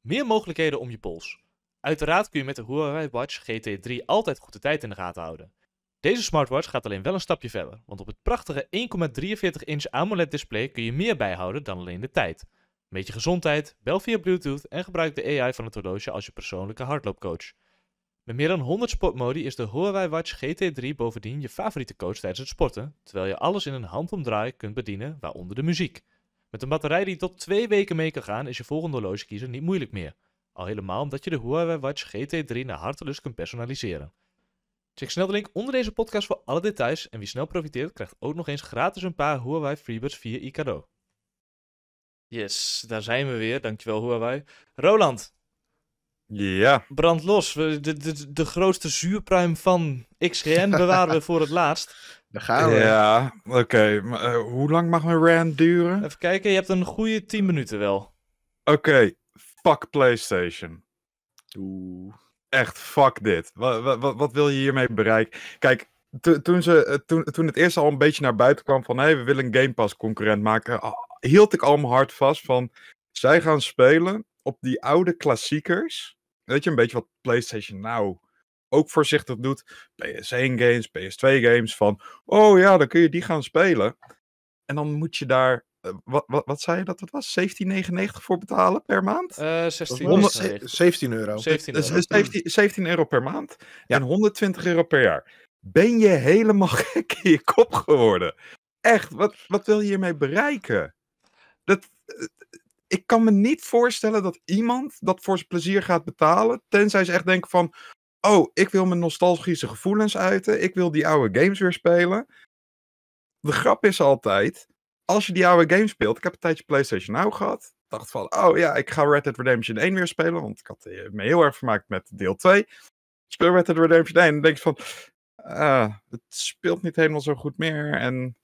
Meer mogelijkheden om je pols. Uiteraard kun je met de Huawei Watch GT3 altijd goed de tijd in de gaten houden. Deze smartwatch gaat alleen wel een stapje verder, want op het prachtige 1,43 inch AMOLED display kun je meer bijhouden dan alleen de tijd. Meet je gezondheid, bel via Bluetooth en gebruik de AI van het horloge als je persoonlijke hardloopcoach. Met meer dan 100 sportmodi is de Huawei Watch GT3 bovendien je favoriete coach tijdens het sporten, terwijl je alles in een handomdraai kunt bedienen, waaronder de muziek. Met een batterij die tot twee weken mee kan gaan, is je volgende horlogekiezer niet moeilijk meer. Al helemaal omdat je de Huawei Watch GT3 naar hartelust kunt personaliseren. Check snel de link onder deze podcast voor alle details en wie snel profiteert krijgt ook nog eens gratis een paar Huawei FreeBuds 4i Yes, daar zijn we weer. Dankjewel Huawei. Roland. Ja. Brand los. De, de, de grootste zuurpruim van XGN bewaren we voor het laatst. Daar gaan we. Ja, oké. Eh, hoe lang mag mijn rant duren? Even kijken, je hebt een goede 10 minuten wel. Oké, Fuck PlayStation. Echt, fuck dit. Wat, wat, wat wil je hiermee bereiken? Kijk, toen, ze, eh, toen, toen het eerst al een beetje naar buiten kwam van... hé, hey, we willen een Game Pass concurrent maken... Ah, hield ik al mijn hart vast van... zij gaan spelen op die oude klassiekers. Weet je, een beetje wat PlayStation nou ook voorzichtig doet. PS1 games, PS2 games. Van, oh ja, dan kun je die gaan spelen. En dan moet je daar wat, eh, wat, wat, zei je dat het was? 17,99 voor betalen per maand? Uh, 16, 17 euro. 17 eh, euro. 17, eh, 17 euro per maand ja. en 120 euro per jaar. Ben je helemaal gek in je kop geworden? Echt, wat, wat wil je hiermee bereiken? Dat, ik kan me niet voorstellen dat iemand dat voor zijn plezier gaat betalen. Tenzij ze echt denken van... Oh, ik wil mijn nostalgische gevoelens uiten. Ik wil die oude games weer spelen. De grap is altijd als je die oude game speelt, ik heb een tijdje PlayStation Now gehad, dacht van, oh ja, ik ga Red Dead Redemption 1 weer spelen, want ik had eh, me heel erg vermaakt met deel 2. Speel Red Dead Redemption 1 en dan denk je van, eh, het speelt niet helemaal zo goed meer en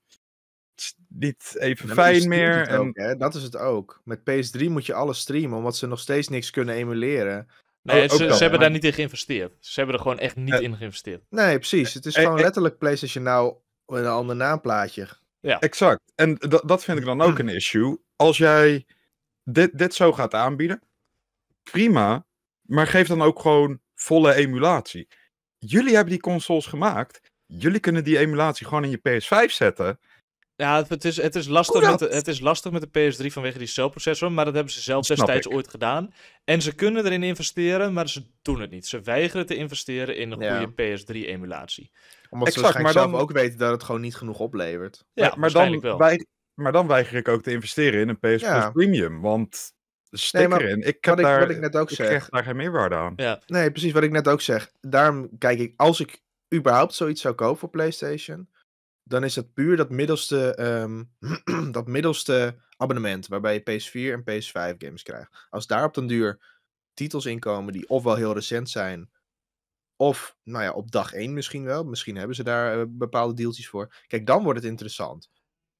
het is niet even fijn meer. En... Dat is het ook. Met PS3 moet je alles streamen, omdat ze nog steeds niks kunnen emuleren. Nee, oh, ze, hebben daar niet in geïnvesteerd. Ze hebben er gewoon echt niet in geïnvesteerd. Nee, precies. Het is eh, gewoon letterlijk PlayStation Now met een ander naamplaatje. Ja. Exact. En dat vind ik dan ook hm. een issue. Als jij dit, dit zo gaat aanbieden, prima. Maar geef dan ook gewoon volle emulatie. Jullie hebben die consoles gemaakt. Jullie kunnen die emulatie gewoon in je PS5 zetten. Ja, het is, het, is lastig met de, het is lastig met de PS3 vanwege die celprocessor, maar dat hebben ze zelf destijds ooit gedaan. En ze kunnen erin investeren, maar ze doen het niet. Ze weigeren te investeren in een goede PS3-emulatie omdat exact, ze maar dan... zelf ook weten dat het gewoon niet genoeg oplevert. Ja, maar, dan, maar dan weiger ik ook te investeren in een PS Plus Premium. Want stik nee, erin. Ik, heb daar, ik net ook ik zeg. krijg daar geen meerwaarde aan. Nee, precies wat ik net ook zeg. Daarom kijk ik, als ik überhaupt zoiets zou kopen voor PlayStation, dan is dat puur dat middelste, ehm, dat middelste abonnement waarbij je PS4 en PS5 games krijgt. Als daar op den duur titels inkomen die ofwel heel recent zijn, of nou ja, op dag één misschien wel. Misschien hebben ze daar eh, bepaalde deeltjes voor. Kijk, dan wordt het interessant.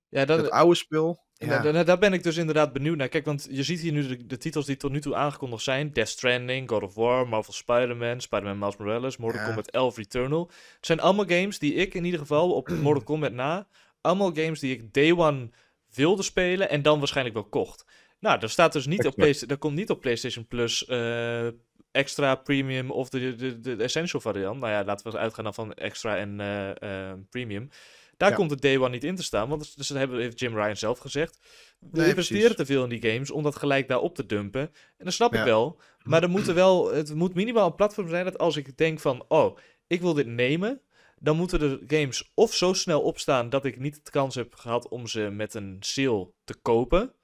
Ja, dat... Het oude spul. Ja. Daar, ben ik dus inderdaad benieuwd naar. Kijk, want je ziet hier nu de, titels die tot nu toe aangekondigd zijn: Death Stranding, God of War, Marvel Spider-Man, Spider-Man Miles Morales, Mortal Kombat 11 Returnal. Het zijn allemaal games die ik in ieder geval op Mortal Kombat na, allemaal games die ik day one wilde spelen en dan waarschijnlijk wel kocht. Nou, dat staat dus niet op PlayStation, dat komt niet op PlayStation Plus eh, extra, premium of de, de, de, essential variant. Nou ja, laten we uitgaan dan van extra en eh, eh, premium. Daar komt de day one niet in te staan, want dus dat hebben, heeft Jim Ryan zelf gezegd. We investeren te veel in die games om dat gelijk daarop te dumpen. En dat snap ik wel. Maar er moet wel, het moet minimaal een platform zijn dat als ik denk van, oh, ik wil dit nemen, dan moeten de games of zo snel opstaan dat ik niet de kans heb gehad om ze met een sale te kopen.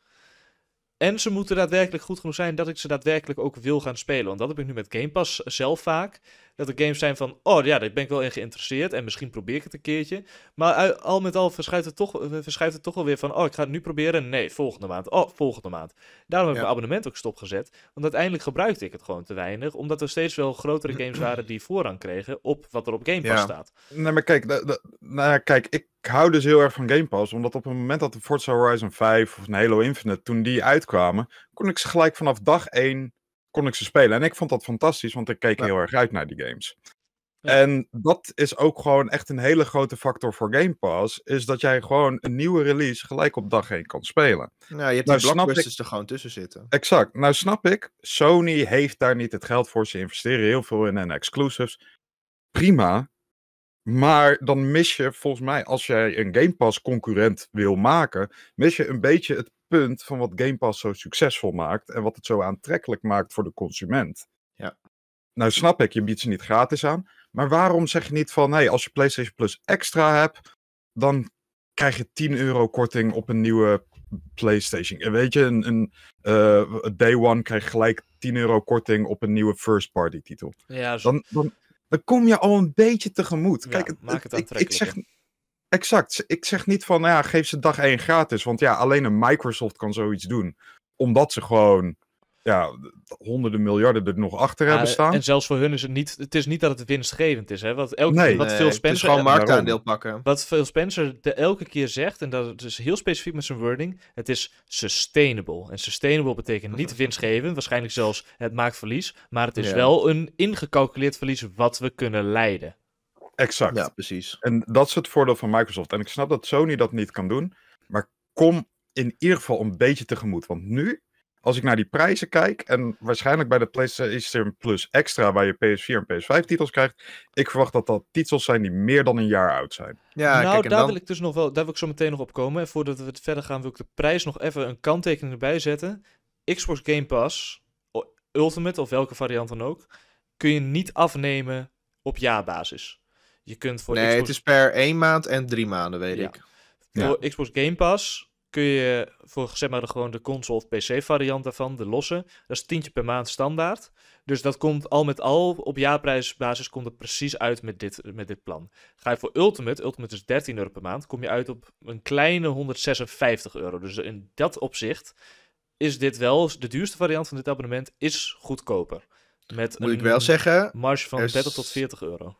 En ze moeten daadwerkelijk goed genoeg zijn dat ik ze daadwerkelijk ook wil gaan spelen. Want dat heb ik nu met Game Pass zelf vaak dat er games zijn van, oh ja, daar ben ik wel in geïnteresseerd en misschien probeer ik het een keertje. Maar al met al verschuift het toch, eh, verschuift het toch wel weer van, oh ik ga het nu proberen. Nee, volgende maand. Oh, volgende maand. Daarom heb ik ja. mijn abonnement ook stopgezet. Want uiteindelijk gebruikte ik het gewoon te weinig, omdat er steeds wel grotere games waren die voorrang kregen op wat er op Game Pass ja. staat. Nee, maar kijk, nou, kijk, ik hou dus heel erg van Game Pass, omdat op het moment dat de Forza Horizon 5 of een Halo Infinite, toen die uitkwamen, kon ik ze gelijk vanaf dag 1 kon ik ze spelen. En ik vond dat fantastisch, want ik keek heel erg uit naar die games. En dat is ook gewoon echt een hele grote factor voor Game Pass. Is dat jij gewoon een nieuwe release gelijk op dag 1 kan spelen. Nou, je hebt nou, die blockbusters er gewoon tussen zitten. Exact. Nou snap ik, Sony heeft daar niet het geld voor. Ze investeren heel veel in en exclusives. Prima. Maar dan mis je volgens mij, als jij een Game Pass concurrent wil maken, mis je een beetje het punt van wat Game Pass zo succesvol maakt en wat het zo aantrekkelijk maakt voor de consument. Ja. Nou snap ik, je biedt ze niet gratis aan. Maar waarom zeg je niet van, hey, als je PlayStation Plus extra hebt, dan krijg je 10 euro korting op een nieuwe PlayStation. Weet je, een, een eh, day one krijg je gelijk 10 euro korting op een nieuwe first party titel. Ja, dan, dan, dan kom je al een beetje tegemoet. Kijk, maak het, ik, ik, zeg, Exact. Ik zeg niet van, ja, geef ze dag één gratis. Want ja, alleen een Microsoft kan zoiets doen. Omdat ze gewoon ja, honderden miljarden er nog achter hebben staan. En zelfs voor hun is het niet, het is niet dat het winstgevend is. Hè? Wat, elke, nee, wat Phil Spencer, het is gewoon marktaandeel pakken. Wat Phil Spencer de elke keer zegt, en dat is heel specifiek met zijn wording, het is sustainable. En sustainable betekent niet winstgevend, waarschijnlijk zelfs het maakt verlies, maar het is wel een ingecalculeerd verlies wat we kunnen leiden. Exact. Ja, precies. En dat is het voordeel van Microsoft. En ik snap dat Sony dat niet kan doen, maar kom in ieder geval een beetje tegemoet. Want nu, als ik naar die prijzen kijk, en waarschijnlijk bij de PlayStation Plus Extra, waar je PS4 en PS5 titels krijgt, ik verwacht dat dat titels zijn die meer dan een jaar oud zijn. Ja, nou, kijk, daar dan... wil ik dus nog wel, daar wil ik zo meteen nog op komen. En voordat we het verder gaan, wil ik de prijs nog even een kanttekening erbij zetten. Xbox Game Pass, Ultimate of welke variant dan ook, kun je niet afnemen op jaarbasis. Je kunt voor nee, het is per één maand en drie maanden, weet ik. Ja. Voor Xbox Game Pass kun je voor zeg maar, de, gewoon de console of PC variant daarvan, de losse, dat is tientje per maand standaard. Dus dat komt al met al, op jaarprijsbasis komt het precies uit met dit, met dit plan. Ga je voor Ultimate, Ultimate is 13 euro per maand, kom je uit op een kleine 156 euro. Dus in dat opzicht is dit wel, de duurste variant van dit abonnement is goedkoper. Met Moet ik wel zeggen, marge van 30 tot 40 euro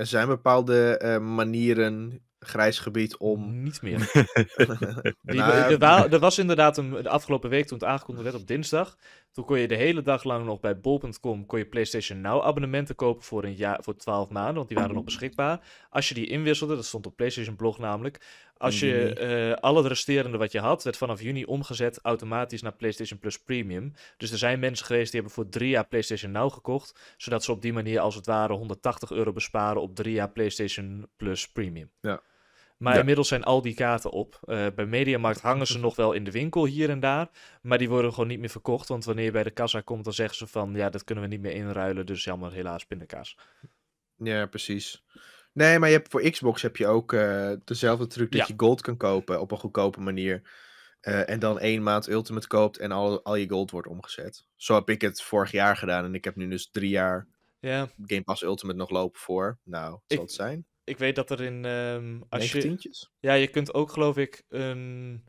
er zijn bepaalde eh, manieren, grijs gebied om. Niet meer. Nou, er, er, was inderdaad een, de afgelopen week toen het aangekondigd werd op dinsdag. Toen kon je de hele dag lang nog bij bol.com kon je PlayStation Now abonnementen kopen voor, een jaar, voor 12 maanden, want die waren nog beschikbaar. Als je die inwisselde, dat stond op PlayStation Blog namelijk, als je uh, al het resterende wat je had, werd vanaf juni omgezet automatisch naar PlayStation Plus Premium. Dus er zijn mensen geweest die hebben voor drie jaar PlayStation Now gekocht. Zodat ze op die manier als het ware 180 euro besparen op drie jaar PlayStation Plus Premium. Ja. Maar inmiddels zijn al die kaarten op. Uh, bij Mediamarkt hangen ze nog wel in de winkel hier en daar. Maar die worden gewoon niet meer verkocht. Want wanneer je bij de kassa komt, dan zeggen ze van ja, dat kunnen we niet meer inruilen. Dus jammer, helaas pindakaas. Ja, precies. Nee, maar je hebt, voor Xbox heb je ook eh, dezelfde truc dat je gold kan kopen op een goedkope manier. Eh, en dan één maand Ultimate koopt en al, al je gold wordt omgezet. Zo heb ik het vorig jaar gedaan en ik heb nu dus drie jaar ja. Game Pass Ultimate nog lopen voor. Nou, zal het zijn? Ik weet dat er in... Um, als je, ja, je kunt ook geloof ik een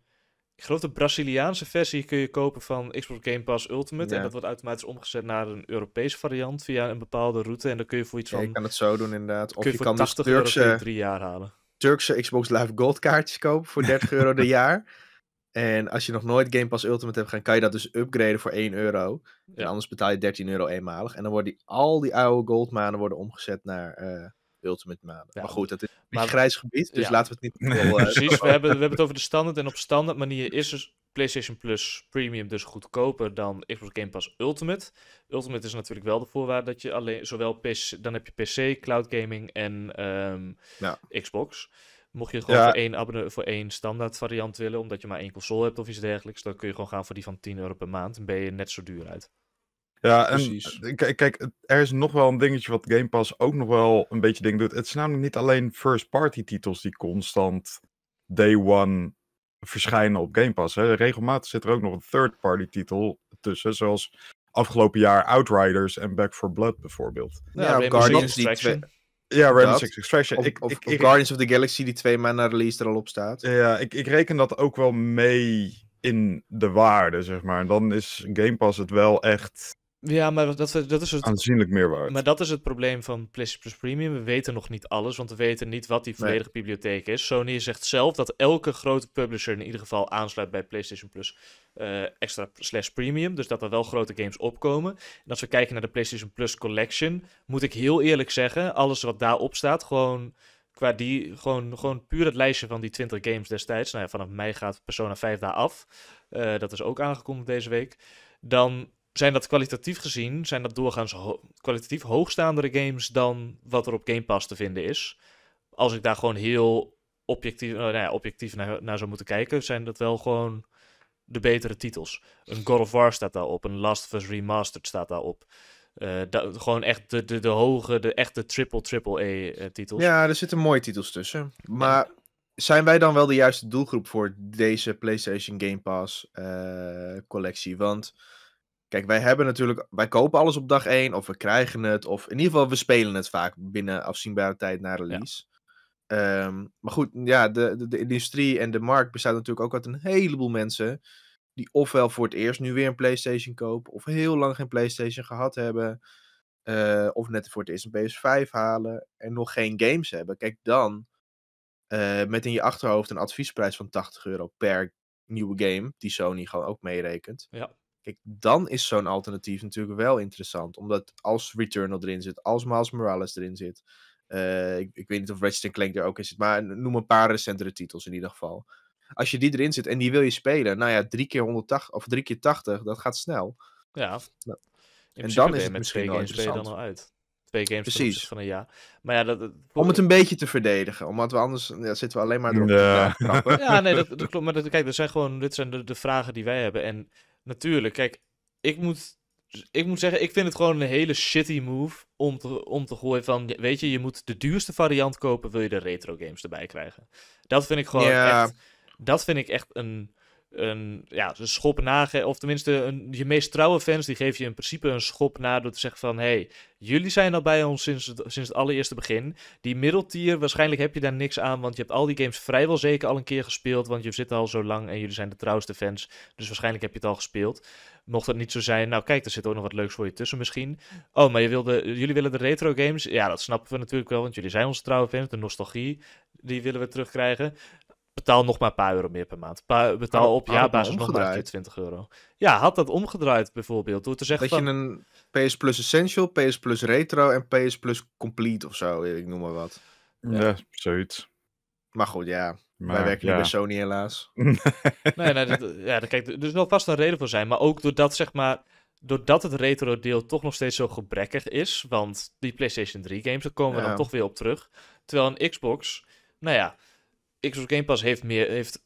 ik geloof de Braziliaanse versie kun je kopen van Xbox Game Pass Ultimate. En dat wordt automatisch omgezet naar een Europese variant via een bepaalde route. En dan kun je voor iets van... je kan het zo doen inderdaad. Of je, kan 80 dus Turkse, euro drie jaar halen. Turkse Xbox Live Gold kaartjes kopen voor 30 euro per jaar. En als je nog nooit Game Pass Ultimate hebt gaan, kan je dat dus upgraden voor 1 euro. En anders betaal je 13 euro eenmalig. En dan worden die, al die oude goldmanen worden omgezet naar... Eh, Ultimate maar goed, het is een maar, grijs gebied, dus laten we het niet... Eh, Precies, we hebben, we hebben het over de standaard. En op standaard manier is dus PlayStation Plus Premium dus goedkoper dan Xbox Game Pass Ultimate. Ultimate is natuurlijk wel de voorwaarde dat je alleen... Zowel PC, dan heb je PC, cloud gaming en ehm, ja. Xbox. Mocht je gewoon voor, één abonne voor één standaard variant willen, omdat je maar één console hebt of iets dergelijks, dan kun je gewoon gaan voor die van 10 euro per maand. Dan ben je net zo duur uit. Ja, en Precies. Eh, kijk, er is nog wel een dingetje wat Game Pass ook nog wel een beetje ding doet. Het is namelijk niet alleen first-party titels die constant day one verschijnen op Game Pass. Hè. Regelmatig zit er ook nog een third-party titel tussen, zoals afgelopen jaar Outriders en Back for Blood bijvoorbeeld. Ja, Guardians die twee... Ja, Random Six Extraction. Of, ik, of, Guardians of the Galaxy die twee maanden na release er al op staat. Ja, ik, ik reken dat ook wel mee in de waarde, zeg maar. En dan is Game Pass het wel echt ja, maar dat, dat is het... Aanzienlijk meer waard. Maar dat is het probleem van PlayStation Plus Premium. We weten nog niet alles, want we weten niet wat die volledige bibliotheek is. Sony zegt zelf dat elke grote publisher in ieder geval aansluit bij PlayStation Plus eh, Extra slash Premium. Dus dat er wel grote games opkomen. En als we kijken naar de PlayStation Plus Collection, moet ik heel eerlijk zeggen, alles wat daarop staat, gewoon qua die, gewoon, gewoon puur het lijstje van die 20 games destijds. Nou ja, vanaf mei gaat Persona 5 daar af. Eh, dat is ook aangekondigd deze week. Dan zijn dat kwalitatief gezien, zijn dat doorgaans kwalitatief hoogstaandere games dan wat er op Game Pass te vinden is. Als ik daar gewoon heel objectief, eh, nou ja, objectief naar, naar zou moeten kijken, zijn dat wel gewoon de betere titels. Een God of War staat daarop, een Last of Us Remastered staat daarop. Uh, gewoon echt de, de, de hoge, de echte triple, triple E-titels. Eh, ja, er zitten mooie titels tussen. Maar zijn wij dan wel de juiste doelgroep voor deze PlayStation Game Pass collectie? Want Kijk, wij hebben natuurlijk, wij kopen alles op dag één, of we krijgen het, of in ieder geval we spelen het vaak binnen afzienbare tijd na release. Ehm, maar goed, ja, de, de, de, industrie en de markt bestaat natuurlijk ook uit een heleboel mensen die ofwel voor het eerst nu weer een PlayStation kopen, of heel lang geen PlayStation gehad hebben, eh, of net voor het eerst een PS5 halen en nog geen games hebben. Kijk, dan eh, met in je achterhoofd een adviesprijs van 80 euro per nieuwe game, die Sony gewoon ook meerekent. Ja Kijk, dan is zo'n alternatief natuurlijk wel interessant. Omdat als Returnal erin zit, als Miles Morales erin zit. Eh, ik, ik, weet niet of Ratchet Clank er ook in zit, maar noem een paar recentere titels in ieder geval. Als je die erin zit en die wil je spelen, nou ja, drie keer 180 of drie keer 80, dat gaat snel. Ja. Nou, en dan is het misschien wel interessant. Dan al uit. Twee games van een jaar. Maar ja, dat, Om het een beetje te verdedigen. Omdat we anders ja, zitten we alleen maar erop krappen. Ja, nee, dat, dat, klopt. Maar kijk, dat zijn gewoon, dit zijn de, de vragen die wij hebben. En Natuurlijk, kijk, ik moet, ik moet zeggen, ik vind het gewoon een hele shitty move om te, om te gooien van, weet je, je moet de duurste variant kopen, wil je de retro games erbij krijgen. Dat vind ik gewoon echt, dat vind ik echt een, een, ja, een schop na, of tenminste een, je meest trouwe fans, die geef je in principe een schop na door te zeggen van, hey, jullie zijn al bij ons sinds het, sinds het allereerste begin. Die middeltier, waarschijnlijk heb je daar niks aan, want je hebt al die games vrijwel zeker al een keer gespeeld, want je zit al zo lang en jullie zijn de trouwste fans, dus waarschijnlijk heb je het al gespeeld. Mocht dat niet zo zijn, nou kijk, er zit ook nog wat leuks voor je tussen misschien. Oh, maar je wilde, jullie willen de retro games? Ja, dat snappen we natuurlijk wel, want jullie zijn onze trouwe fans, de nostalgie, die willen we terugkrijgen betaal nog maar een paar euro meer per maand. betaal op jaarbasis nog maar 20 euro. Ja, had dat omgedraaid bijvoorbeeld. Door te zeggen dat je een PS Plus Essential, PS Plus Retro en PS Plus Complete of zo, eh, ik noem maar wat. Ja, ja zoiets. Maar goed, ja. Maar, Wij werken niet bij Sony helaas. nee, nee, ja, ja, kijk, er is wel vast een reden voor zijn. Maar ook doordat, zeg maar, doordat het retro deel toch nog steeds zo gebrekkig is. Want die PlayStation 3 games, daar komen we dan toch weer op terug. Terwijl een Xbox, nou ja, Xbox Game Pass heeft meer, heeft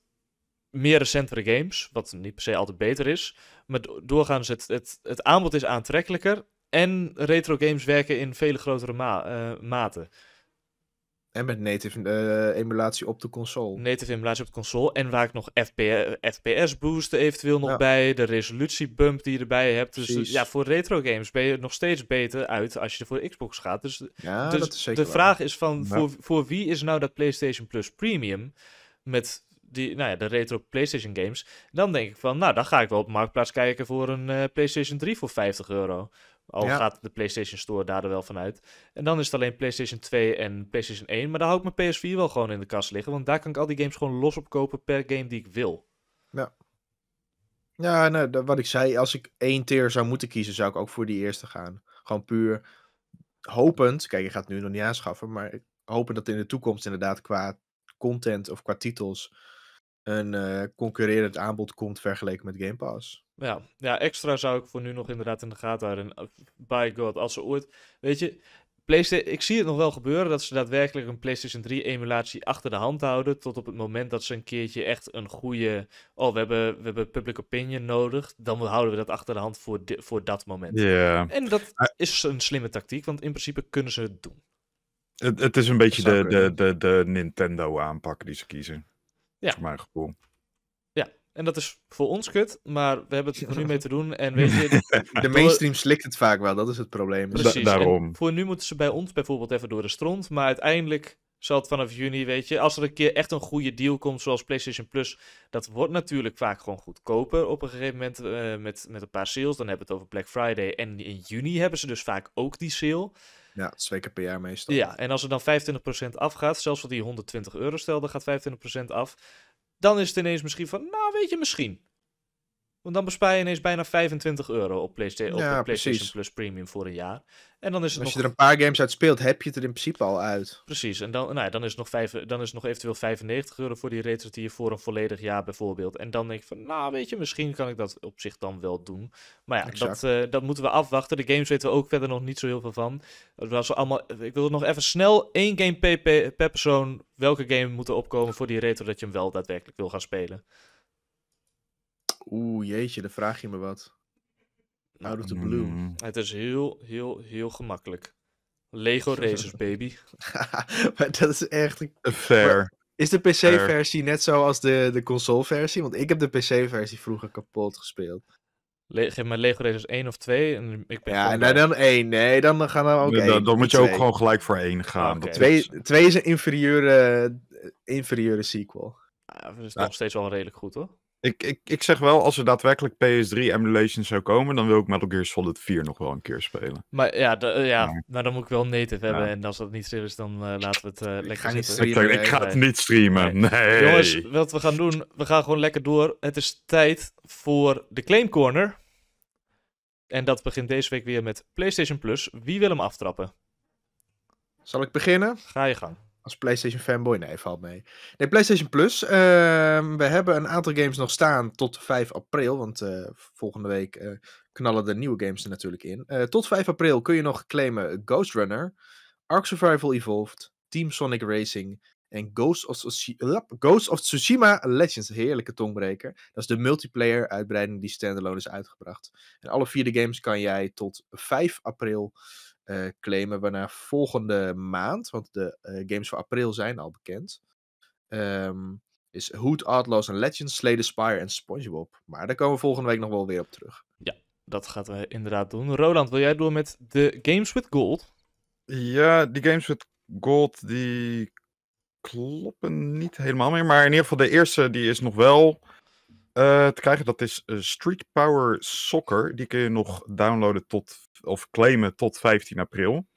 meer recentere games, wat niet per se altijd beter is. Maar doorgaans, het, het, aanbod is aantrekkelijker en retro games werken in vele grotere eh, mate. En met native eh, emulatie op de console. Native emulatie op de console. En waar ik nog FPS boost eventueel nog bij. De resolutie bump die je erbij hebt. Dus eh, ja, voor retro games ben je nog steeds beter uit als je voor Xbox gaat. Dus, ja, dus de vraag is van voor, voor wie is nou dat PlayStation Plus Premium met die, nou ja, de retro PlayStation games. Dan denk ik van, nou, dan ga ik wel op Marktplaats kijken voor een eh, PlayStation 3 voor 50 euro. Al gaat de PlayStation Store daar er wel vanuit. En dan is het alleen PlayStation 2 en PlayStation 1. Maar daar hou ik mijn PS4 wel gewoon in de kast liggen. Want daar kan ik al die games gewoon los op kopen per game die ik wil. Ja. Ja, wat ik zei, als ik één tier zou moeten kiezen, zou ik ook voor die eerste gaan. Gewoon puur hopend. Kijk, je gaat het nu nog niet aanschaffen. Maar hopend dat in de toekomst inderdaad qua content of qua titels een eh, concurrerend aanbod komt vergeleken met Game Pass. Ja, ja, extra zou ik voor nu nog inderdaad in de gaten houden. Eh, by God, als ze ooit. Weet je, PlayStation, ik zie het nog wel gebeuren dat ze daadwerkelijk een PlayStation 3 emulatie achter de hand houden. Tot op het moment dat ze een keertje echt een goede. Oh, we hebben, we hebben public opinion nodig. Dan houden we dat achter de hand voor, de voor dat moment. Ja. En dat ah. is een slimme tactiek, want in principe kunnen ze het doen. Het, het is een beetje de, de, de, de Nintendo aanpak die ze kiezen. Ja. mijn gevoel. Ja, en dat is voor ons kut, maar we hebben het er nu mee te doen. En weet je, de, mainstream slikt het vaak wel, dat is het probleem. Precies, daarom. voor nu moeten ze bij ons bijvoorbeeld even door de stront, maar uiteindelijk zal het vanaf juni, weet je, als er een keer echt een goede deal komt, zoals PlayStation Plus, dat wordt natuurlijk vaak gewoon goedkoper op een gegeven moment eh, met, met een paar sales. Dan hebben we het over Black Friday en in juni hebben ze dus vaak ook die sale. Ja, twee keer per jaar meestal. Ja, en als er dan 25% afgaat, zelfs wat die 120 euro stelde, gaat 25% af. Dan is het ineens misschien van, nou weet je, misschien. Want dan bespaar je ineens bijna 25 euro op, PlayStation, PlayStation Plus Premium voor een jaar. En dan is het Als je er een paar games uit speelt, heb je het er in principe al uit. Precies, en dan, nou ja, dan, is, het nog vijf, dan is nog eventueel 95 euro voor die retro tier voor een volledig jaar bijvoorbeeld. En dan denk ik van, nou weet je, misschien kan ik dat op zich dan wel doen. Maar ja, dat, eh, dat moeten we afwachten. De games weten we ook verder nog niet zo heel veel van. Dat was allemaal, ik wil nog even snel één game per, per persoon welke game moeten opkomen voor die retro dat je hem wel daadwerkelijk wil gaan spelen. Oeh, jeetje, dan vraag je me wat. Nou, Out of the blue. Mm. Het is heel, heel, heel gemakkelijk. Lego Racers, baby. maar dat is echt... Fair. is de PC-versie net zo als de, de console-versie? Want ik heb de PC-versie vroeger kapot gespeeld. geef me Lego Racers 1 of 2 en ik ben Ja, en nou, dan, 1. Nee, dan gaan we ook Dan, dan moet je ook gewoon gelijk voor 1 gaan. 2 is... een inferieure, inferieure sequel. Ja, ah, dat is nog steeds wel redelijk goed, hoor. Ik, ik, ik zeg wel, als er daadwerkelijk PS3 emulation zou komen, dan wil ik Metal Gear Solid 4 nog wel een keer spelen. Maar ja, eh, ja, maar dan moet ik wel native hebben. En als dat niet zo is, dan eh, laten we het eh, lekker ik Streamen, ik, ga het niet streamen, nee. nee. Jongens, wat we gaan doen, we gaan gewoon lekker door. Het is tijd voor de Claim Corner. En dat begint deze week weer met PlayStation Plus. Wie wil hem aftrappen? Zal ik beginnen? Ga je gang. Als PlayStation fanboy? Nee, valt mee. Nee, PlayStation Plus. Ehm, we hebben een aantal games nog staan tot 5 april. Want eh, volgende week eh, knallen de nieuwe games er natuurlijk in. Eh, tot 5 april kun je nog claimen Ghost Runner, Ark Survival Evolved, Team Sonic Racing en Ghost of, Ghost of Tsushima Legends. Heerlijke tongbreker. Dat is de multiplayer uitbreiding die standalone is uitgebracht. En alle vier de games kan jij tot 5 april uh, claimen. Waarna volgende maand, want de eh, games voor april zijn al bekend. Ehm, is Hood, Outlaws en Legends, Slay the Spire en Spongebob. Maar daar komen we volgende week nog wel weer op terug. Ja, dat gaan we inderdaad doen. Roland, wil jij door met de Games with Gold? Ja, die Games with Gold die kloppen niet helemaal meer. Maar in ieder geval de eerste die is nog wel eh, te krijgen. Dat is eh, Street Power Soccer. Die kun je nog downloaden tot, of claimen tot 15 april.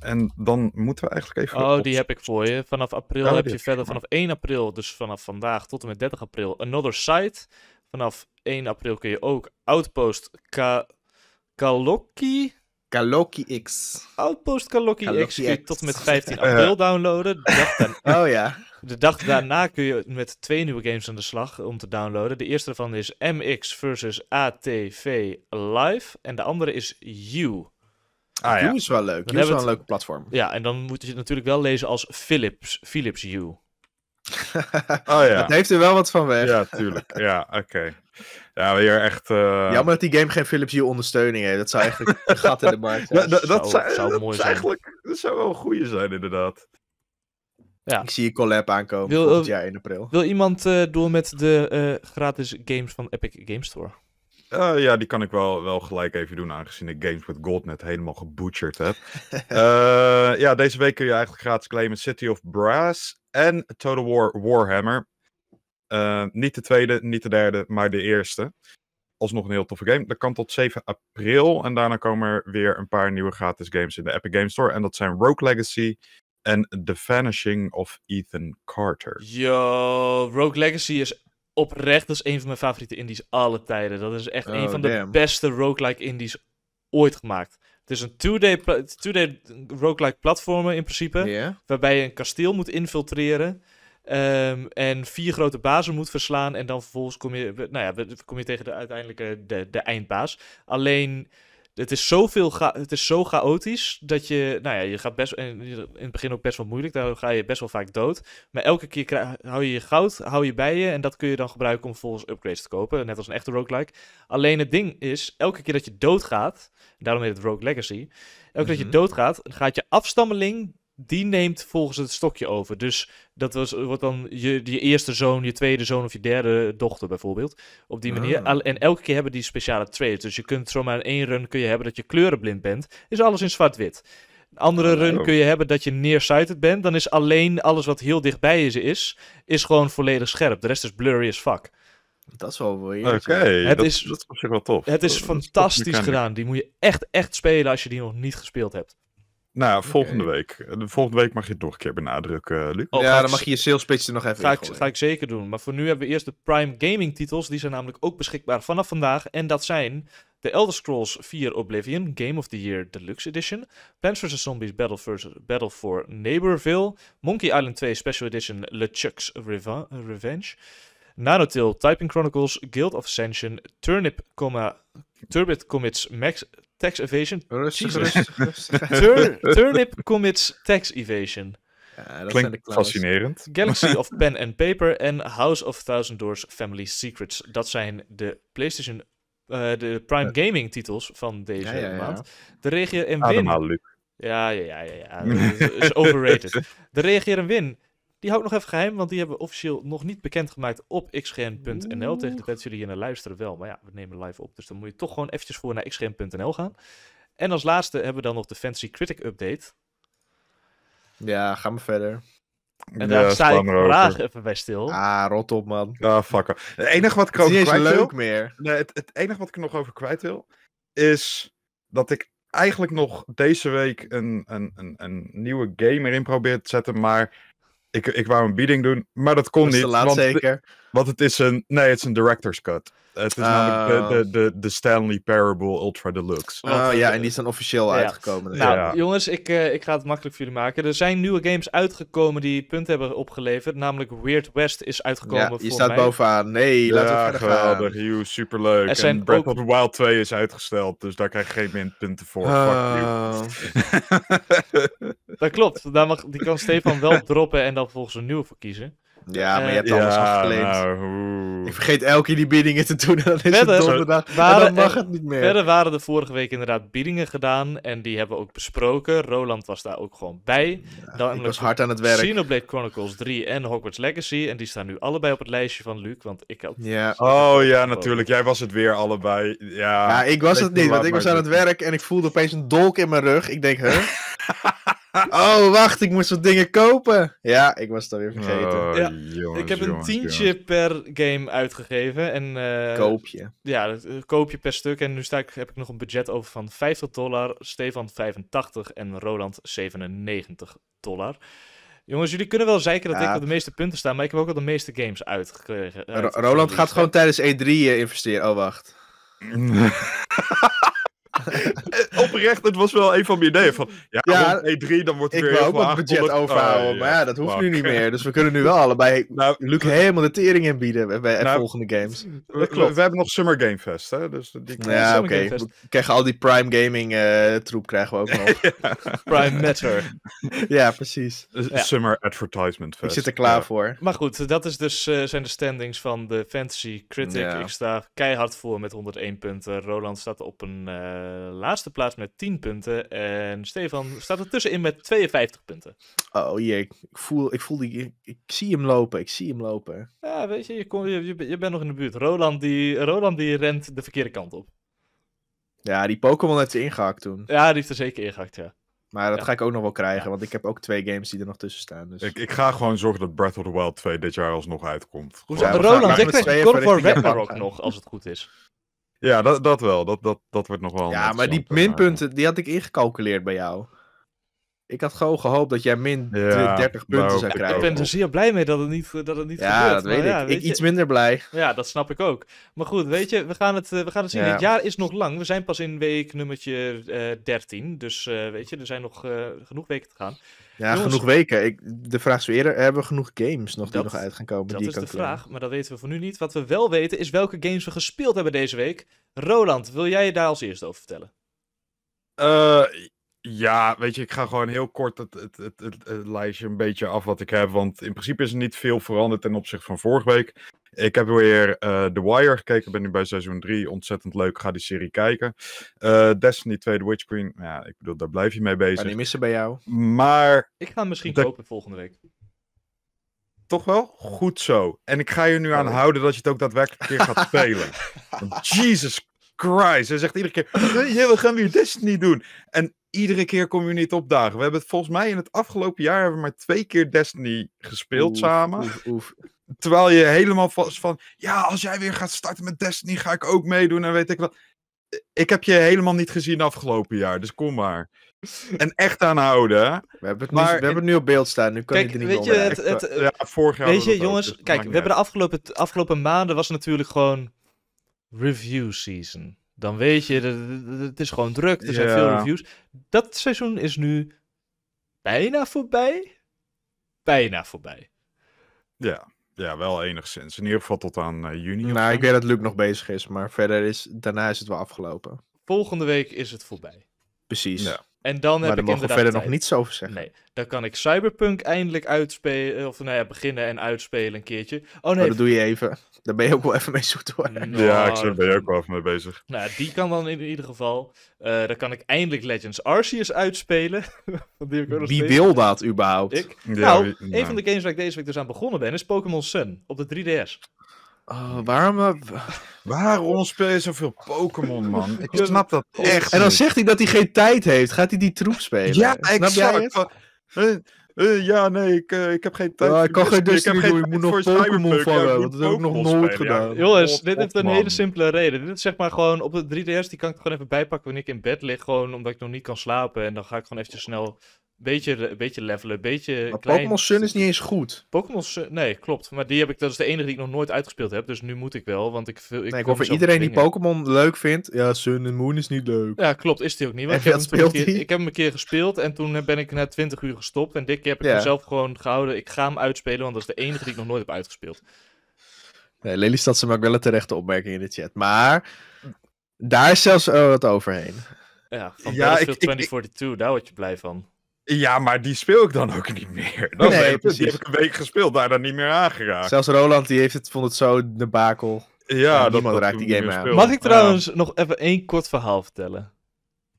En dan moeten we eigenlijk even. Oh, die heb ik voor je. Vanaf april heb je verder, vanaf 1 april, dus vanaf vandaag tot en met 30 april, Another Site. Vanaf 1 april kun je ook Outpost Ka Kaloki Kaloki X. Outpost Kaloki, Kaloki X kun je tot en met 15 april downloaden. dag, oh ja. De dag daarna kun je met twee nieuwe games aan de slag om te downloaden. De eerste daarvan is MX versus ATV Live. En de andere is U. Ah, ja. U is wel leuk. Dan U is wel een leuke platform. Ja, en dan moet je het natuurlijk wel lezen als Philips, Philips U. oh ja. Dat heeft er wel wat van weg. Ja, tuurlijk. Ja, oké. Ja, weer echt... Eh, Jammer dat die game geen Philips Hue ondersteuning heeft. Dat zou eigenlijk gat in de markt zijn. dat, zou, mooi zijn. Eigenlijk, dat zou wel een goede zijn, inderdaad. Ja. Ik zie je collab aankomen wil, volgend jaar in april. Wil iemand uh, eh, doen met de eh, gratis games van Epic Games Store? ja, die kan ik wel, wel gelijk even doen, aangezien ik Games with Gold net helemaal gebutcherd heb. ja, deze week kun je eigenlijk gratis claimen City of Brass en Total War Warhammer. Eh, niet de tweede, niet de derde, maar de eerste. Alsnog een heel toffe game. Dat kan tot 7 april. En daarna komen er weer een paar nieuwe gratis games in de Epic Game Store. En dat zijn Rogue Legacy en The Vanishing of Ethan Carter. Yo, Rogue Legacy is oprecht, dat is een van mijn favoriete indies alle tijden. Dat is echt oh, een van de beste roguelike indies ooit gemaakt. Het is een 2D, 2 roguelike platformer in principe, waarbij je een kasteel moet infiltreren. Ehm, en vier grote bazen moet verslaan. En dan vervolgens kom je, nou ja, kom je tegen de uiteindelijke de, de eindbaas. Alleen het is, zoveel het is zo chaotisch dat je, nou ja, je gaat best in, het begin ook best wel moeilijk. Daar ga je best wel vaak dood. Maar elke keer krijg, hou je je goud, hou je bij je. En dat kun je dan gebruiken om vervolgens upgrades te kopen. Net als een echte roguelike. Alleen het ding is, elke keer dat je doodgaat, daarom heet het Rogue Legacy. Elke keer dat je mhm. doodgaat, gaat je afstammeling die neemt volgens het stokje over. Dus dat was, wordt dan je, je eerste zoon, je tweede zoon of je derde dochter bijvoorbeeld. Op die manier. Ah. En elke keer hebben die speciale traits. Dus je kunt zomaar in één run kun je hebben dat je kleurenblind bent. Is alles in zwart-wit. Een andere ah, run kun je hebben dat je nearsighted bent. Dan is alleen alles wat heel dichtbij je is, is gewoon volledig scherp. De rest is blurry as fuck. Dat is wel weird. Oké, dat, is, dat wel tof. Het is fantastisch gedaan. Die moet je echt, echt spelen als je die nog niet gespeeld hebt. Nou, volgende week. Eh, volgende week mag je het nog een keer benadrukken, eh, Luc. Oh, ja, dan mag je je sales pitch er nog even ga in. Ik, ga ik zeker doen. Maar voor nu hebben we eerst de Prime Gaming titels. Die zijn namelijk ook beschikbaar vanaf vandaag. En dat zijn The Elder Scrolls 4 Oblivion, Game of the Year Deluxe Edition, Plants vs. Zombies Battle, for Battle for Neighborville, Monkey Island 2 Special Edition LeChuck's Revenge, Nanotil Typing Chronicles, Guild of Ascension, Turnip, Turbit Commits Max tax evasion. Rustig, rustig, rustig. Turnip commits tax evasion. Ja, dat Klinkt zijn de fascinerend. Galaxy of Pen and Paper en House of Thousand Doors Family Secrets. Dat zijn de PlayStation, eh, de Prime Gaming titels van deze maand. De regio en win. Ja, ja, ja, ja. ja. is overrated. De reageer en win die hou ik nog even geheim, want die hebben we officieel nog niet bekendgemaakt op xgen.nl. Tegen de mensen jullie hier naar luisteren wel, maar ja, we nemen live op. Dus dan moet je toch gewoon eventjes voor naar xgen.nl gaan. En als laatste hebben we dan nog de Fantasy Critic Update. Ja, ga maar verder. En daar sta ik graag even bij stil. Ah, rot op, man. Ah, fuck Het enige wat ik over kwijt wil... Nee, het, het enige wat ik er nog over kwijt wil... is dat ik eigenlijk nog deze week een, een, een, een nieuwe game erin probeer te zetten... maar ik, ik wou een bieding doen, maar dat kon niet. laat want zeker. Want het is een. Nee, het is een director's cut. Het is namelijk de, oh. de, de, Stanley Parable Ultra Deluxe. Oh, oh ja, en die is dan officieel ja. uitgekomen. Nou, jongens, ik, eh, ik ga het makkelijk voor jullie maken. Er zijn nieuwe games uitgekomen die punten hebben opgeleverd. Namelijk Weird West is uitgekomen. Ja, je staat bovenaan. Nee, laten we verder geweldig, gaan. Geweldig, superleuk. en Breath of the Wild 2 is uitgesteld, dus daar krijg je geen minpunten voor. Fuck oh. dat klopt. Daar mag, die kan Stefan wel droppen en dan volgens een nieuwe voor kiezen. Ja, maar je hebt alles afgeleend. Nou, ik vergeet elke keer die biedingen te doen en is verder, het donderdag waren, dan mag het niet meer. Verder waren er vorige week inderdaad biedingen gedaan en die hebben we ook besproken. Roland was daar ook gewoon bij. Ja, dan was hard aan het werk. Xenoblade Chronicles 3 en Hogwarts Legacy en die staan nu allebei op het lijstje van Luc, want ik had... Ja. Oh ja, natuurlijk. Jij was het weer allebei. Ja, ja ik was het niet, want ik was aan het werk en ik voelde opeens een dolk in mijn rug. Ik denk, hè? Huh? oh, wacht, ik moest wat dingen kopen. Ja, ik was het weer vergeten. Oh, ja, ik heb een tientje per game uitgegeven. En, uh, eh, koop je. Ja, dat, eh, koop je per stuk. En nu sta ik, heb ik nog een budget over van 50 dollar, Stefan 85 en Roland 97 dollar. Jongens, jullie kunnen wel zeker dat ik op de meeste punten sta, maar ik heb ook al de meeste games uitgekregen. Eh, Roland gaat gewoon tijdens E3 investeren. Oh, wacht. Eh, oprecht, het was wel een van mijn ideeën. Van, ja, ja E3, dan wordt er weer Ik wil ook wat budget overhouden, ah, maar ja, dat hoeft nu niet meer. Dus we kunnen nu wel allebei nou, Luc helemaal de tering inbieden bieden bij nou, volgende games. We, we, we, hebben nog Summer Game Fest, hè? Dus die ja, oké. Okay. krijgen al die Prime Gaming eh, troep krijgen we ook nog. Prime Matter. ja, precies. Summer Advertisement Fest. Ik zit er klaar voor. Maar goed, dat is dus, eh, zijn de standings van de Fantasy Critic. Ik sta keihard voor met 101 punten. Roland staat op een... Eh, laatste plaats met 10 punten. En Stefan staat er tussenin met 52 punten. Oh jee, ik voel, ik, voel die, ik, zie hem lopen, ik zie hem lopen. Ja, weet je, je, je, je, bent nog in de buurt. Roland die, Roland die rent de verkeerde kant op. Ja, die Pokémon heeft ze ingehakt toen. Ja, die heeft er zeker ingehakt, ja. Maar dat ga ik ook nog wel krijgen, want ik heb ook twee games die er nog tussen staan. Dus... Ik, ik ga gewoon zorgen dat Breath of the Wild 2 dit jaar alsnog uitkomt. Ja, Roland, ik krijgt voor of War nog, als het goed is. Ja, dat, dat wel. Dat, dat, dat wordt nog wel. Ja, maar die eh, minpunten, die had ik ingecalculeerd bij jou. Ik had gewoon gehoopt dat jij min 30 punten zou krijgen. Ik ben er zeer blij mee dat het niet, dat het niet ja, gebeurt. Dat weet ik. ik iets minder blij. Ja, dat snap ik ook. Maar goed, weet je, we gaan het, eh, we gaan het zien. Het jaar is nog lang. We zijn pas in week nummertje uh, eh, 13. Dus weet je, er zijn nog genoeg weken te gaan. Ja, genoeg weken. Ik, de vraag is eerder, eh, hebben we genoeg games nog die nog uit gaan komen? Dat die is kan de eh, vraag, maar dat weten we voor nu niet. Wat we wel weten is welke games we gespeeld hebben deze week. Roland, wil jij je daar als eerste over vertellen? Eh, ja, weet je, ik ga gewoon heel kort het, het, het, het, lijstje een beetje af wat ik heb. Want in principe is er niet veel veranderd ten opzichte van vorige week. Ik heb weer eh, The Wire gekeken. Ben nu bij seizoen 3. Ontzettend leuk. Ga die serie kijken. Eh, Destiny 2, The Witch Queen. Ja, ik bedoel, daar blijf je mee bezig. Ga die missen bij jou. Maar... Ik ga hem misschien de... kopen volgende week. Toch wel? Goed zo. En ik ga je nu aan houden dat je het ook daadwerkelijk keer gaat spelen. Jesus Christ. Hij zegt iedere keer: ja, we gaan weer Destiny doen. En iedere keer kom je niet opdagen. We hebben het volgens mij in het afgelopen jaar hebben we maar twee keer Destiny gespeeld samen terwijl je helemaal vast van, ja, als jij weer gaat starten met Destiny, ga ik ook meedoen en weet ik wat. Ik heb je helemaal niet gezien afgelopen jaar, dus kom maar. En echt aanhouden. We hebben het, nu, we hebben het nu op beeld staan, nu kan kijk, je niet weet je, het, het, ja, vorig jaar Weet je, jongens, dus kijk, we hebben de afgelopen, afgelopen maanden was natuurlijk gewoon review season. Dan weet je, het is gewoon druk, er zijn veel reviews. Dat seizoen is nu bijna voorbij. Bijna voorbij. Ja. Ja, wel enigszins. In ieder geval tot aan eh, juni. Nou, ik weet dat Luc nog bezig is, maar verder is, daarna is het wel afgelopen. Volgende week is het voorbij. Precies. Ja. En dan maar heb ik mogen inderdaad verder nog niets over zeggen. Nee, dan kan ik Cyberpunk eindelijk uitspelen, of nou ja, beginnen en uitspelen een keertje. Oh nee, oh, dat doe je even. Daar ben je ook wel even mee zoet nou, ja, ik ben je ook wel even mee bezig. Nou, die kan dan in ieder geval. Uh, dan kan ik eindelijk Legends Arceus uitspelen. die wie wil dat überhaupt? Ik? nou, nou, een van nou. de games waar ik deze week dus aan begonnen ben, is Pokémon Sun op de 3DS. Oh, waarom... Eh, waarom speel je zoveel Pokémon, man? Ik snap dat echt En dan zegt hij dat hij geen tijd heeft. Gaat hij die troep spelen? Ja, exact. Uh, uh, ja, nee, ik, ik heb geen tijd. ik kan geen Destiny doen, ik moet nog Pokémon vallen. dat heb ik nog nooit gedaan. Ja. Jongens, dit heeft een hele simpele reden. Dit is zeg maar gewoon op de 3DS, die kan ik gewoon even bijpakken wanneer ik in bed lig. Gewoon omdat ik nog niet kan slapen. En dan ga ik gewoon eventjes snel Beetje, beetje levelen, beetje maar Pokémon Sun is niet eens goed. Pokémon Sun, nee, klopt. Maar die heb ik, dat is de enige die ik nog nooit uitgespeeld heb. Dus nu moet ik wel, want ik... ik, nee, voor iedereen die Pokémon leuk vindt, ja, Sun en Moon is niet leuk. Ja, klopt, is die ook niet. Want ik heb, speelt keer, ik heb hem een keer gespeeld en toen ben ik na 20 uur gestopt. En dit keer heb ik ja. mezelf gewoon gehouden, ik ga hem uitspelen, want dat is de enige die ik nog nooit heb uitgespeeld. Nee, Lelystad, ze maakt wel een terechte opmerking in de chat. Maar daar is zelfs eh, wat overheen. Ja, van ja, Battlefield ik, 2042, daar word je blij van. Ja, maar die speel ik dan ook niet meer. Dat nee, precies. Die heb ik een week gespeeld, daar dan niet meer aangeraakt. Zelfs Roland die heeft het, vond het zo debakel. Ja, dat niemand raakt die game aan. Mag ik trouwens nog even één kort verhaal vertellen?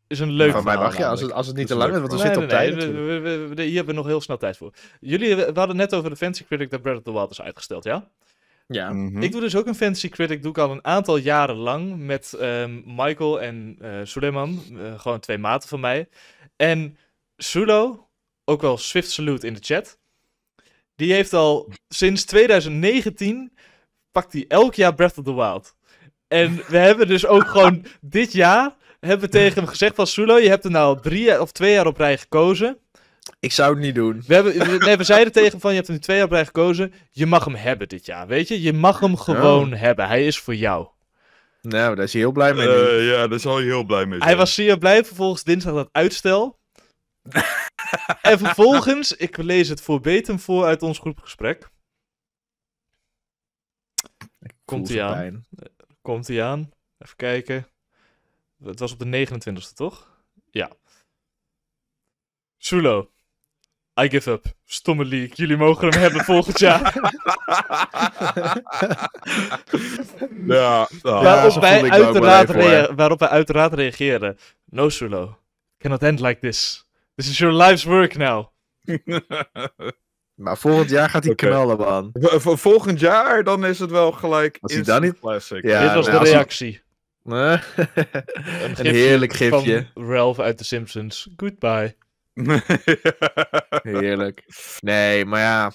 Is een leuk verhaal. mij mag je, als het, als het niet te lang is, want we zitten op tijd. hier hebben we nog heel snel tijd voor. Jullie, hadden net over de Fancy Critic dat Breath of the Wild is uitgesteld, ja? Ja. Mhm. Ik doe dus ook een Fantasy Critic, doe ik al een aantal jaren lang met ehm, Michael en uh, Suleiman. Eh, gewoon twee maten van mij. En Sulo, ook wel Swift Salute in de chat. Die heeft al sinds 2019 pakt hij elk jaar Breath of the Wild. En we hebben dus ook gewoon dit jaar hebben tegen hem gezegd van Sulo, je hebt er nou drie of twee jaar op rij gekozen. Ik zou het niet doen. We, hebben, nee, we zeiden tegen hem van, je hebt er nu twee jaar op rij gekozen. Je mag hem hebben dit jaar, weet je? Je mag hem oh. gewoon hebben. Hij is voor jou. Nou, daar is hij heel blij mee. Eh, ja, daar is hij heel blij mee. Zijn. Hij was zeer blij. Vervolgens dinsdag dat uitstel en vervolgens, ik lees het verbatim voor uit ons groepgesprek. Komt hij aan? Komt hij aan? Even kijken. Het was op de 29e, toch? Ja. Sulo. I give up. Stomme leak. Jullie mogen hem hebben volgend jaar. ja, waarop, wij uiteraard waarop wij uiteraard reageren. No, Sulo. Cannot end like this. This is your life's work now. maar volgend jaar gaat hij knallen, man. volgend jaar, dan is het wel gelijk Was dan niet? classic. Ja, Dit was nou de reactie. Een, een heerlijk gifje. Van Ralph uit The Simpsons. Goodbye. heerlijk. Nee, maar ja.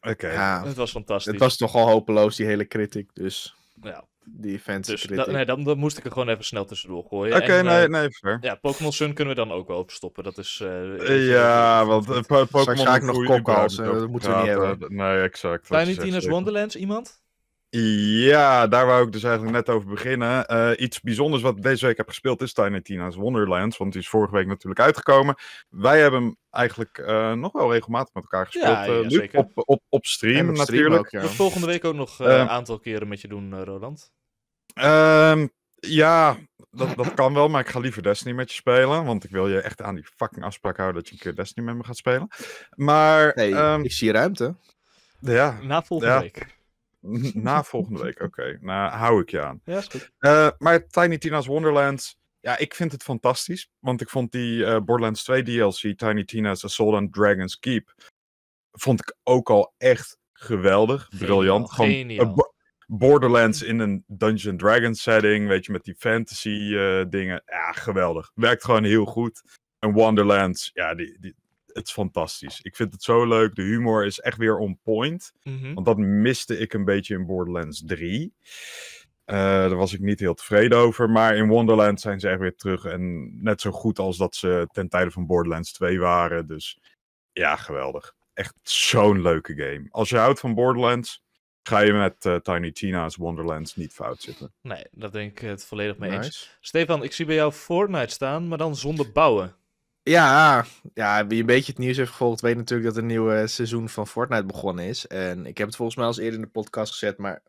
Oké. het was fantastisch. Het was toch al hopeloos, die hele critic, dus. Ja die fans dus nee, dan, dan, moest ik er gewoon even snel tussendoor gooien. Oké, nee, eh, nee, ver Ja, Pokémon Sun kunnen we dan ook wel opstoppen. Dat is... Eh, eh, ja, want Pokémon... ga ik nog dat moeten we niet hebben. Nee, exact. Tiny Tina's Wonderlands, iemand? Ja, daar wou ik dus eigenlijk net over beginnen. iets bijzonders wat ik deze week heb gespeeld is Tiny Tina's Wonderlands. Want die is vorige week natuurlijk uitgekomen. Wij hebben hem eigenlijk nog wel regelmatig met elkaar gespeeld. op, op, op, stream, op stream natuurlijk. Ook, ja. Volgende week ook nog een aantal keren met je doen, Roland. Ehm, ja, dat, dat kan wel, maar ik ga liever Destiny met je spelen. Want ik wil je echt aan die fucking afspraak houden dat je een keer Destiny met me gaat spelen. Maar. Ehm, ik zie ruimte. Ja. Na volgende week. Na volgende week, oké. Nou, hou ik je aan. Ja, is goed. Eh, maar Tiny Tina's Wonderlands. Ja, ik vind het fantastisch. Want ik vond die uh, Borderlands 2 DLC, Tiny Tina's Assault on Dragon's Keep. Vond ik ook al echt geweldig. briljant. Gewoon, Borderlands in een Dungeon Dragons setting, weet je, met die fantasy eh, dingen. Ja, geweldig. Werkt gewoon heel goed. En Wonderlands, ja, die, het is fantastisch. Ik vind het zo leuk. De humor is echt weer on point. Mhm. Want dat miste ik een beetje in Borderlands 3. Eh, daar was ik niet heel tevreden over. Maar in Wonderland zijn ze echt weer terug. En net zo goed als dat ze ten tijde van Borderlands 2 waren. Dus ja, geweldig. Echt zo'n leuke game. Als je houdt van Borderlands, ga je met eh, Tiny Tina's Wonderlands niet fout zitten. Nee, dat denk ik het volledig mee eens. Stefan, ik zie bij jou Fortnite staan, maar dan zonder bouwen. Ja, ja, wie een beetje het nieuws heeft gevolgd, weet natuurlijk dat een nieuwe seizoen van Fortnite begonnen is. En ik heb het volgens mij al eens eerder in de podcast gezet, maar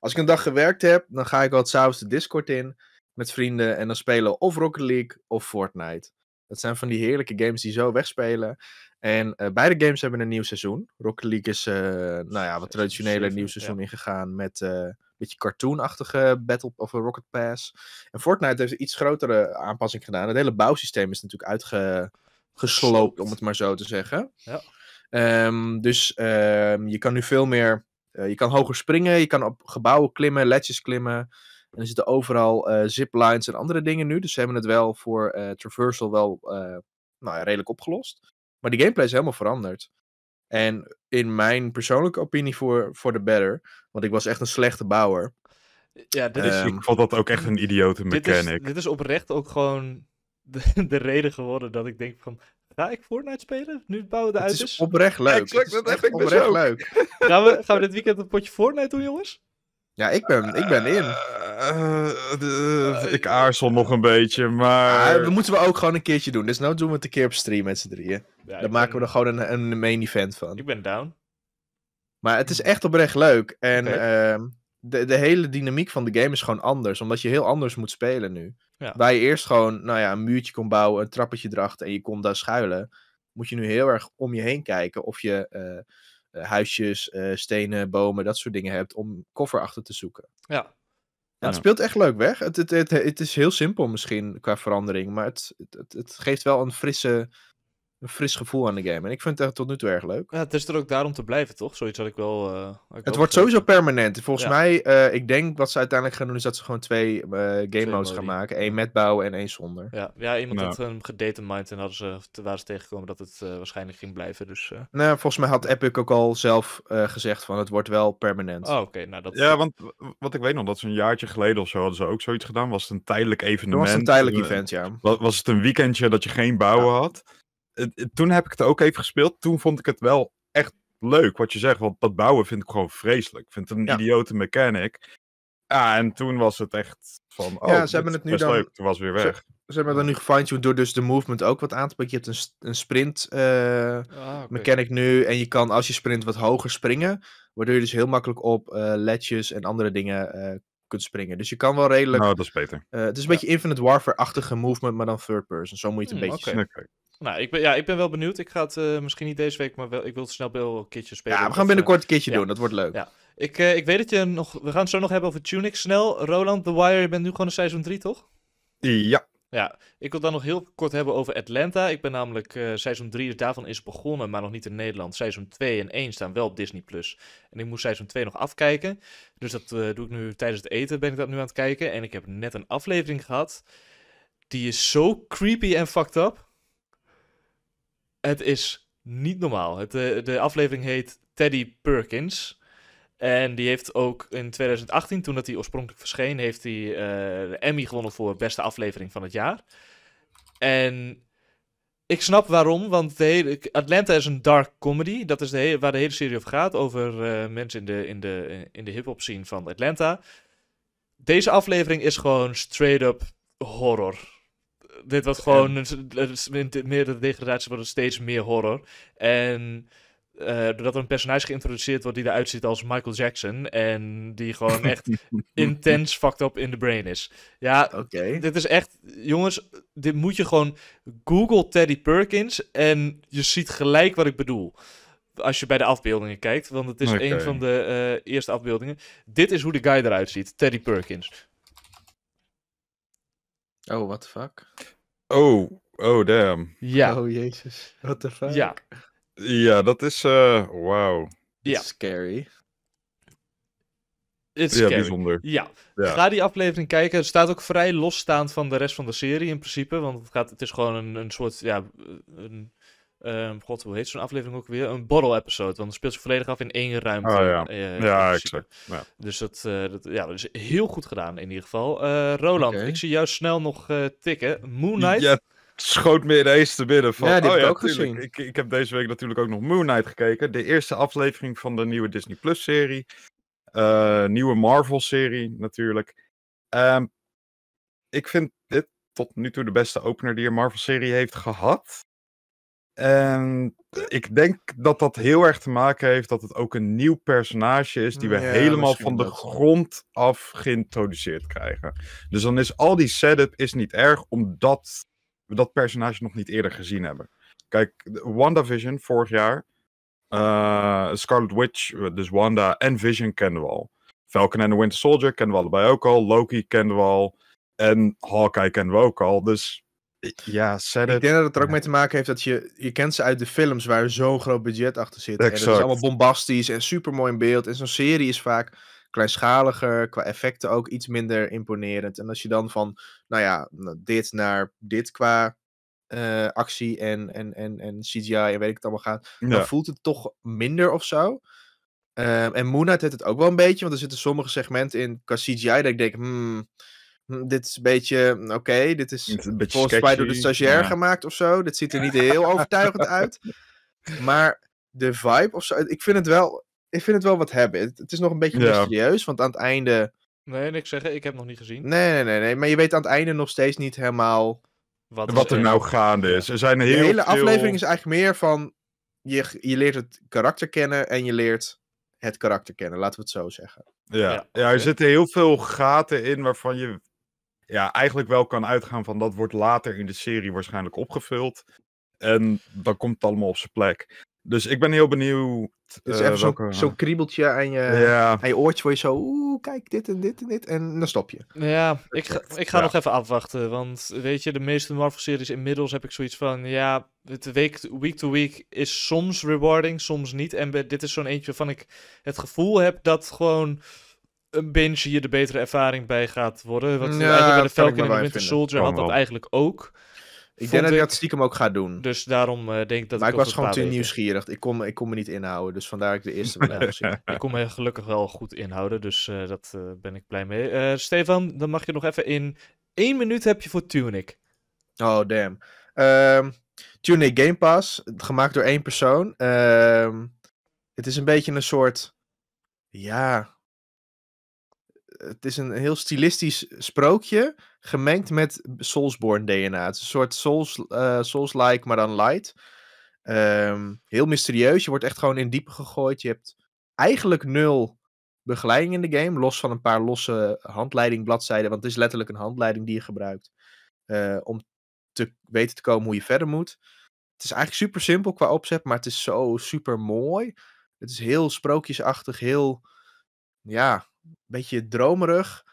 als ik een dag gewerkt heb, dan ga ik het s'avonds de Discord in met vrienden en dan spelen of Rocket League of Fortnite. Dat zijn van die heerlijke games die zo wegspelen. En eh, beide games hebben een nieuw seizoen. Rocket League is, uh, nou ja, wat traditionele nieuw seizoen ingegaan met eh, een beetje cartoonachtige Battle of Rocket Pass. En Fortnite heeft een iets grotere aanpassing gedaan. Het hele bouwsysteem is natuurlijk uitgesloopt, om het maar zo te zeggen. Ja. Ehm, dus ehm, je kan nu veel meer, je kan hoger springen, je kan op gebouwen klimmen, ledges klimmen. En er zitten overal ziplines en andere dingen nu. Dus ze hebben het wel voor traversal wel nou ja, redelijk opgelost. Maar die gameplay is helemaal veranderd. En in mijn persoonlijke opinie voor, voor de better. Want ik was echt een slechte bouwer. Ja, dit is, ehm, ik vond dat ook echt een idiote mechanic. Dit is, dit is oprecht ook gewoon de, de, reden geworden dat ik denk van... Ga ik Fortnite spelen? Nu bouwen de uit. Het is oprecht leuk. Exact, is echt oprecht dus leuk. gaan, we, gaan we dit weekend een potje Fortnite doen, jongens? Ja, ik ben, ik ben in. Eh, eh, ik aarzel nog een beetje, maar... Ah, dat moeten we ook gewoon een keertje doen. Dus nou doen we het een keer op stream met z'n drieën. Dan maken we er gewoon een, een main event van. Ik ben down. Maar het is echt oprecht leuk. En ehm, de, de hele dynamiek van de game is gewoon anders. Omdat je heel anders moet spelen nu. Waar je eerst gewoon nou ja, een muurtje kon bouwen, een trappetje erachter en je kon daar schuilen. Moet je nu heel erg om je heen kijken of je eh, eh, huisjes, eh, stenen, bomen, dat soort dingen hebt om koffer achter te zoeken. Ja, ja, het speelt echt leuk weg. Het, het, het, het, is heel simpel misschien qua verandering, maar het, het, het geeft wel een frisse een fris gevoel aan de game. En ik vind het tot nu toe erg leuk. Ja, het is er ook daarom te blijven, toch? Zoiets had ik wel. Eh, ik het wordt sowieso permanent. Volgens mij, eh, ik denk wat ze uiteindelijk gaan doen, is dat ze gewoon twee eh, game modes gaan maken: één met bouwen en één zonder. Ja, ja iemand nou. had hem mind en hadden ze, waren ze tegengekomen dat het waarschijnlijk ging blijven. Dus, Nou, volgens mij had Epic ook al zelf gezegd van het wordt wel permanent. Oh, oké. Nou, dat... Ja, want wat ik weet nog, dat ze een jaartje geleden of zo hadden ze ook zoiets gedaan. Was het een tijdelijk evenement? Dat was een tijdelijk event, ja. Was, was het een weekendje dat je geen bouwen had? toen heb ik het ook even gespeeld. Toen vond ik het wel echt leuk wat je zegt. Want dat bouwen vind ik gewoon vreselijk. Ik vind het een idiote mechanic. Ja, en toen was het echt van. Oh, ja, ze hebben het nu dan. Leuk. Toen was weer weg. Ze, hebben dan nu gefine door dus de movement ook wat aan te pakken. Je hebt een, een sprint eh, ah, mechanic nu. En je kan als je sprint wat hoger springen. Waardoor je dus heel makkelijk op uh, ledges en andere dingen eh, kunt springen. Dus je kan wel redelijk. Nou, dat is beter. het is een beetje Infinite Warfare-achtige movement, maar dan third person. Zo moet je het een hmm, beetje okay. Nou, ik ben, ja, ik ben wel benieuwd. Ik ga het eh, misschien niet deze week, maar wel, ik wil het snel wel een keertje spelen. Ja, we gaan binnenkort een eh, keertje doen. Dat wordt leuk. Ja. Ik, eh, ik weet dat je nog... We gaan het zo nog hebben over Tunic snel. Roland, The Wire, je bent nu gewoon in seizoen 3, toch? Ja. Ja, ik wil dan nog heel kort hebben over Atlanta. Ik ben namelijk, uh, seizoen 3 daarvan is begonnen, maar nog niet in Nederland. Seizoen 2 en 1 staan wel op Disney+. Plus. En ik moest seizoen 2 nog afkijken. Dus dat doe ik nu tijdens het eten, ben ik dat nu aan het kijken. En ik heb net een aflevering gehad. Die is zo creepy en fucked up. Het is niet normaal. Het, eh, de aflevering heet Teddy Perkins. En die heeft ook in 2018, toen dat hij oorspronkelijk verscheen, heeft hij eh, de Emmy gewonnen voor beste aflevering van het jaar. En ik snap waarom, want de hele, Atlanta is een dark comedy. Dat is de waar de hele serie over gaat, over eh, mensen in de, in de, in de hip-hop scene van Atlanta. Deze aflevering is gewoon straight up horror dit was gewoon een, meer de degradatie wordt steeds meer horror. En eh, doordat er een personage geïntroduceerd wordt die eruit ziet als Michael Jackson. En die gewoon echt intens fucked up in the brain is. Ja, dit is echt. Jongens, dit moet je gewoon. Google Teddy Perkins. En je ziet gelijk wat ik bedoel. Als je bij de afbeeldingen kijkt. Want het is een van de eh, eerste afbeeldingen. Dit is hoe de guy eruit ziet: Teddy Perkins. Oh, what the fuck? Oh, oh damn. Ja. Oh jezus, what the fuck? Ja. Ja, dat is, uh, wauw. Scary. It's ja, scary. bijzonder. Ja. ja. ga die aflevering kijken. Het staat ook vrij losstaand van de rest van de serie in principe. Want het, gaat, het is gewoon een, een soort, ja, een Ehm, God, hoe heet zo'n aflevering ook weer? Een bottle episode. Want het speelt zich volledig af in één ruimte. Oh, ja, eh, eh, ja exact. Dus dat, eh, dat, ja, dat is heel goed gedaan in ieder geval. Roland, ik zie jou snel nog tikken. Moon Knight. Ja, schoot me ineens te binnen van... Ja, die oh, heb ik oh ook gezien. Ik, ik heb deze week natuurlijk ook nog Moon Knight gekeken. De eerste aflevering van de nieuwe Disney Plus serie. nieuwe Marvel serie natuurlijk. Ehm, ik vind dit tot nu toe de beste opener die een Marvel serie heeft gehad. En ik denk dat dat heel erg te maken heeft dat het ook een nieuw personage is die we helemaal van de grond af geïntroduceerd krijgen. Dus dan is al die setup is niet erg omdat we dat personage nog niet eerder gezien hebben. Kijk, WandaVision vorig jaar, eh, Scarlet Witch, dus Wanda en Vision kenden we al. Falcon en the Winter Soldier kennen we allebei ook al. Loki kennen we al. En Hawkeye kennen we ook al. Dus ja, Ik denk dat het er ook mee te maken heeft dat je... Je kent ze uit de films waar zo'n groot budget achter zit. En dat is allemaal bombastisch en super mooi in beeld. En zo'n serie is vaak kleinschaliger, qua effecten ook iets minder imponerend. En als je dan van, nou ja, dit naar dit qua eh, actie en, en, en, en CGI en weet ik het allemaal gaat, dan voelt het toch minder of zo. Ehm, en Moon heeft het ook wel een beetje, want er zitten sommige segmenten in qua CGI dat ik denk, hmm, Hm, dit is een beetje, hm, oké, dit is volgens mij door de stagiair gemaakt of zo. Dit ziet er niet heel overtuigend uit. Maar de vibe of zo, ik vind het wel, ik vind het wel wat hebben. Het, is nog een beetje mysterieus, want aan het einde... Nee, niks zeggen, ik heb nog niet gezien. Nee, nee, nee, maar je weet aan het einde nog steeds niet helemaal... Wat, wat er nou gaande is. Er zijn heel de hele aflevering is eigenlijk meer van, je, je leert het karakter kennen en je leert het karakter kennen, laten we het zo zeggen. ja, ja er zitten heel veel gaten in waarvan je ja, eigenlijk wel kan uitgaan van dat wordt later in de serie waarschijnlijk opgevuld. En dan komt het allemaal op zijn plek. Dus ik ben heel benieuwd. Het is uh, even eh, zo'n zo kriebeltje aan je, aan je oortje waar je zo, oeh, kijk dit en dit en dit. En dan stop je. Nou ja, ik ga, ik ga nog even afwachten. Want weet je, de meeste Marvel-series inmiddels heb ik zoiets van, ja, het week, week to week is soms rewarding, soms niet. En dit is zo'n eentje van ik het gevoel heb dat gewoon een binge hier de betere ervaring bij gaat worden. Wat ja, bij de Falcon en de Winter Soldier had dat eigenlijk ook. Ik denk dat je dat stiekem ook gaat doen. Dus daarom eh, denk ik dat maar ik, ik was gewoon te nieuwsgierig. Ik kon, ik me niet inhouden, dus vandaar ik de eerste ben Ik kon me gelukkig wel goed inhouden, dus uh, dat eh, ben ik blij mee. Stefan, dan mag je nog even in één minuut heb je voor Tunic. Oh, damn. Um, Tunic Game Pass, gemaakt door één persoon. Ehm, het is een beetje een soort... Ja, het is een heel stilistisch sprookje, gemengd met Soulsborne-DNA. Het is een soort Souls, eh, Souls-like, maar dan light. Ehm, heel mysterieus, je wordt echt gewoon in diepe gegooid. Je hebt eigenlijk nul begeleiding in de game, los van een paar losse handleidingbladzijden, want het is letterlijk een handleiding die je gebruikt eh, om te weten te komen hoe je verder moet. Het is eigenlijk super simpel qua opzet, maar het is zo super mooi. Het is heel sprookjesachtig, heel ja, beetje dromerig.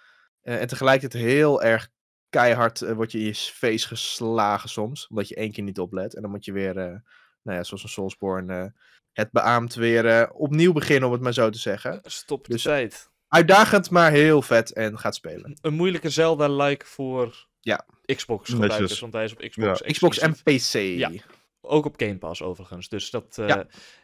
Eh, en tegelijkertijd heel erg keihard eh, word je in je face geslagen soms. Omdat je één keer niet oplet. En dan moet je weer, eh, nou ja, zoals een Soulsborne, het beaamt weer opnieuw beginnen, om het maar zo te zeggen. Stop de dus tijd. Uitdagend, maar heel vet en gaat spelen. Een moeilijke Zelda-like voor ja. Xbox gebruikers, want hij is op Xbox. Xbox en PC. Ja. Ook op Game Pass overigens. Dus dat, eh,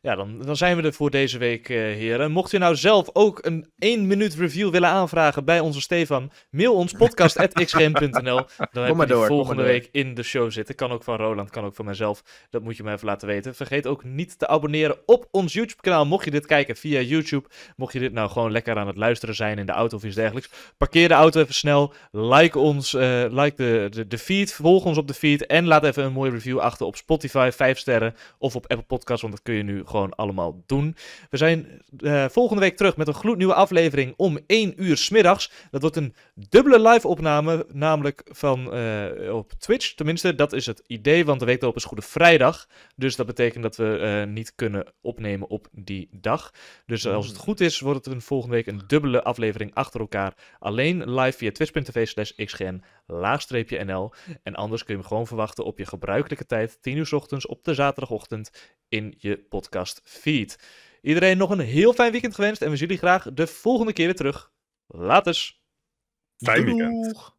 ja. dan, dan zijn we er voor deze week, eh, heren. Mocht u nou zelf ook een 1 minuut review willen aanvragen bij onze Stefan, mail ons podcast.xgm.nl Dan heb je volgende week in de show zitten. Kan ook van Roland, kan ook van mijzelf. Dat moet je me even laten weten. Vergeet ook niet te abonneren op ons YouTube-kanaal. Mocht je dit kijken via YouTube, mocht je dit nou gewoon lekker aan het luisteren zijn in de auto of iets dergelijks, parkeer de auto even snel. Like ons, eh, like de, de, de feed, volg ons op de feed en laat even een mooie review achter op Spotify. Spotify 5 sterren of op Apple Podcasts, want dat kun je nu gewoon allemaal doen. We zijn eh, volgende week terug met een gloednieuwe aflevering om 1 uur smiddags. Dat wordt een dubbele live opname, namelijk van eh, op Twitch. Tenminste, dat is het idee, want de week is Goede Vrijdag. Dus dat betekent dat we eh, niet kunnen opnemen op die dag. Dus als het hmm. goed is, wordt het een volgende week een dubbele aflevering achter elkaar. Alleen live via twitch.tv slash xgn nl. En anders kun je hem gewoon verwachten op je gebruikelijke tijd, 10 uur ochtend op de zaterdagochtend in je podcast feed. Iedereen nog een heel fijn weekend gewenst en we zien jullie graag de volgende keer weer terug. Laters! Dus. Fijn weekend!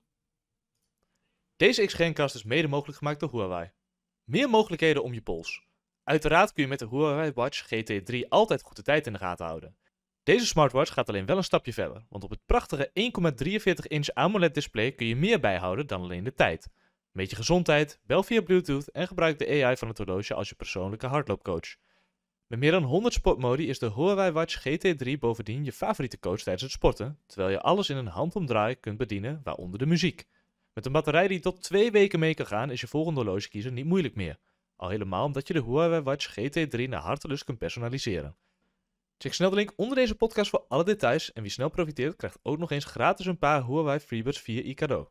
Deze XGenCast is mede mogelijk gemaakt door Huawei. Meer mogelijkheden om je pols. Uiteraard kun je met de Huawei Watch GT3 altijd goed de tijd in de gaten houden. Deze smartwatch gaat alleen wel een stapje verder, want op het prachtige 1,43 inch AMOLED display kun je meer bijhouden dan alleen de tijd. Meet je gezondheid, bel via Bluetooth en gebruik de AI van het horloge als je persoonlijke hardloopcoach. Met meer dan 100 sportmodi is de Huawei Watch GT3 bovendien je favoriete coach tijdens het sporten, terwijl je alles in een handomdraai kunt bedienen, waaronder de muziek. Met een batterij die tot twee weken mee kan gaan, is je volgende horloge kiezen niet moeilijk meer. Al helemaal omdat je de Huawei Watch GT3 naar hartelust kunt personaliseren. Check snel de link onder deze podcast voor alle details en wie snel profiteert krijgt ook nog eens gratis een paar Huawei FreeBuds via iKado.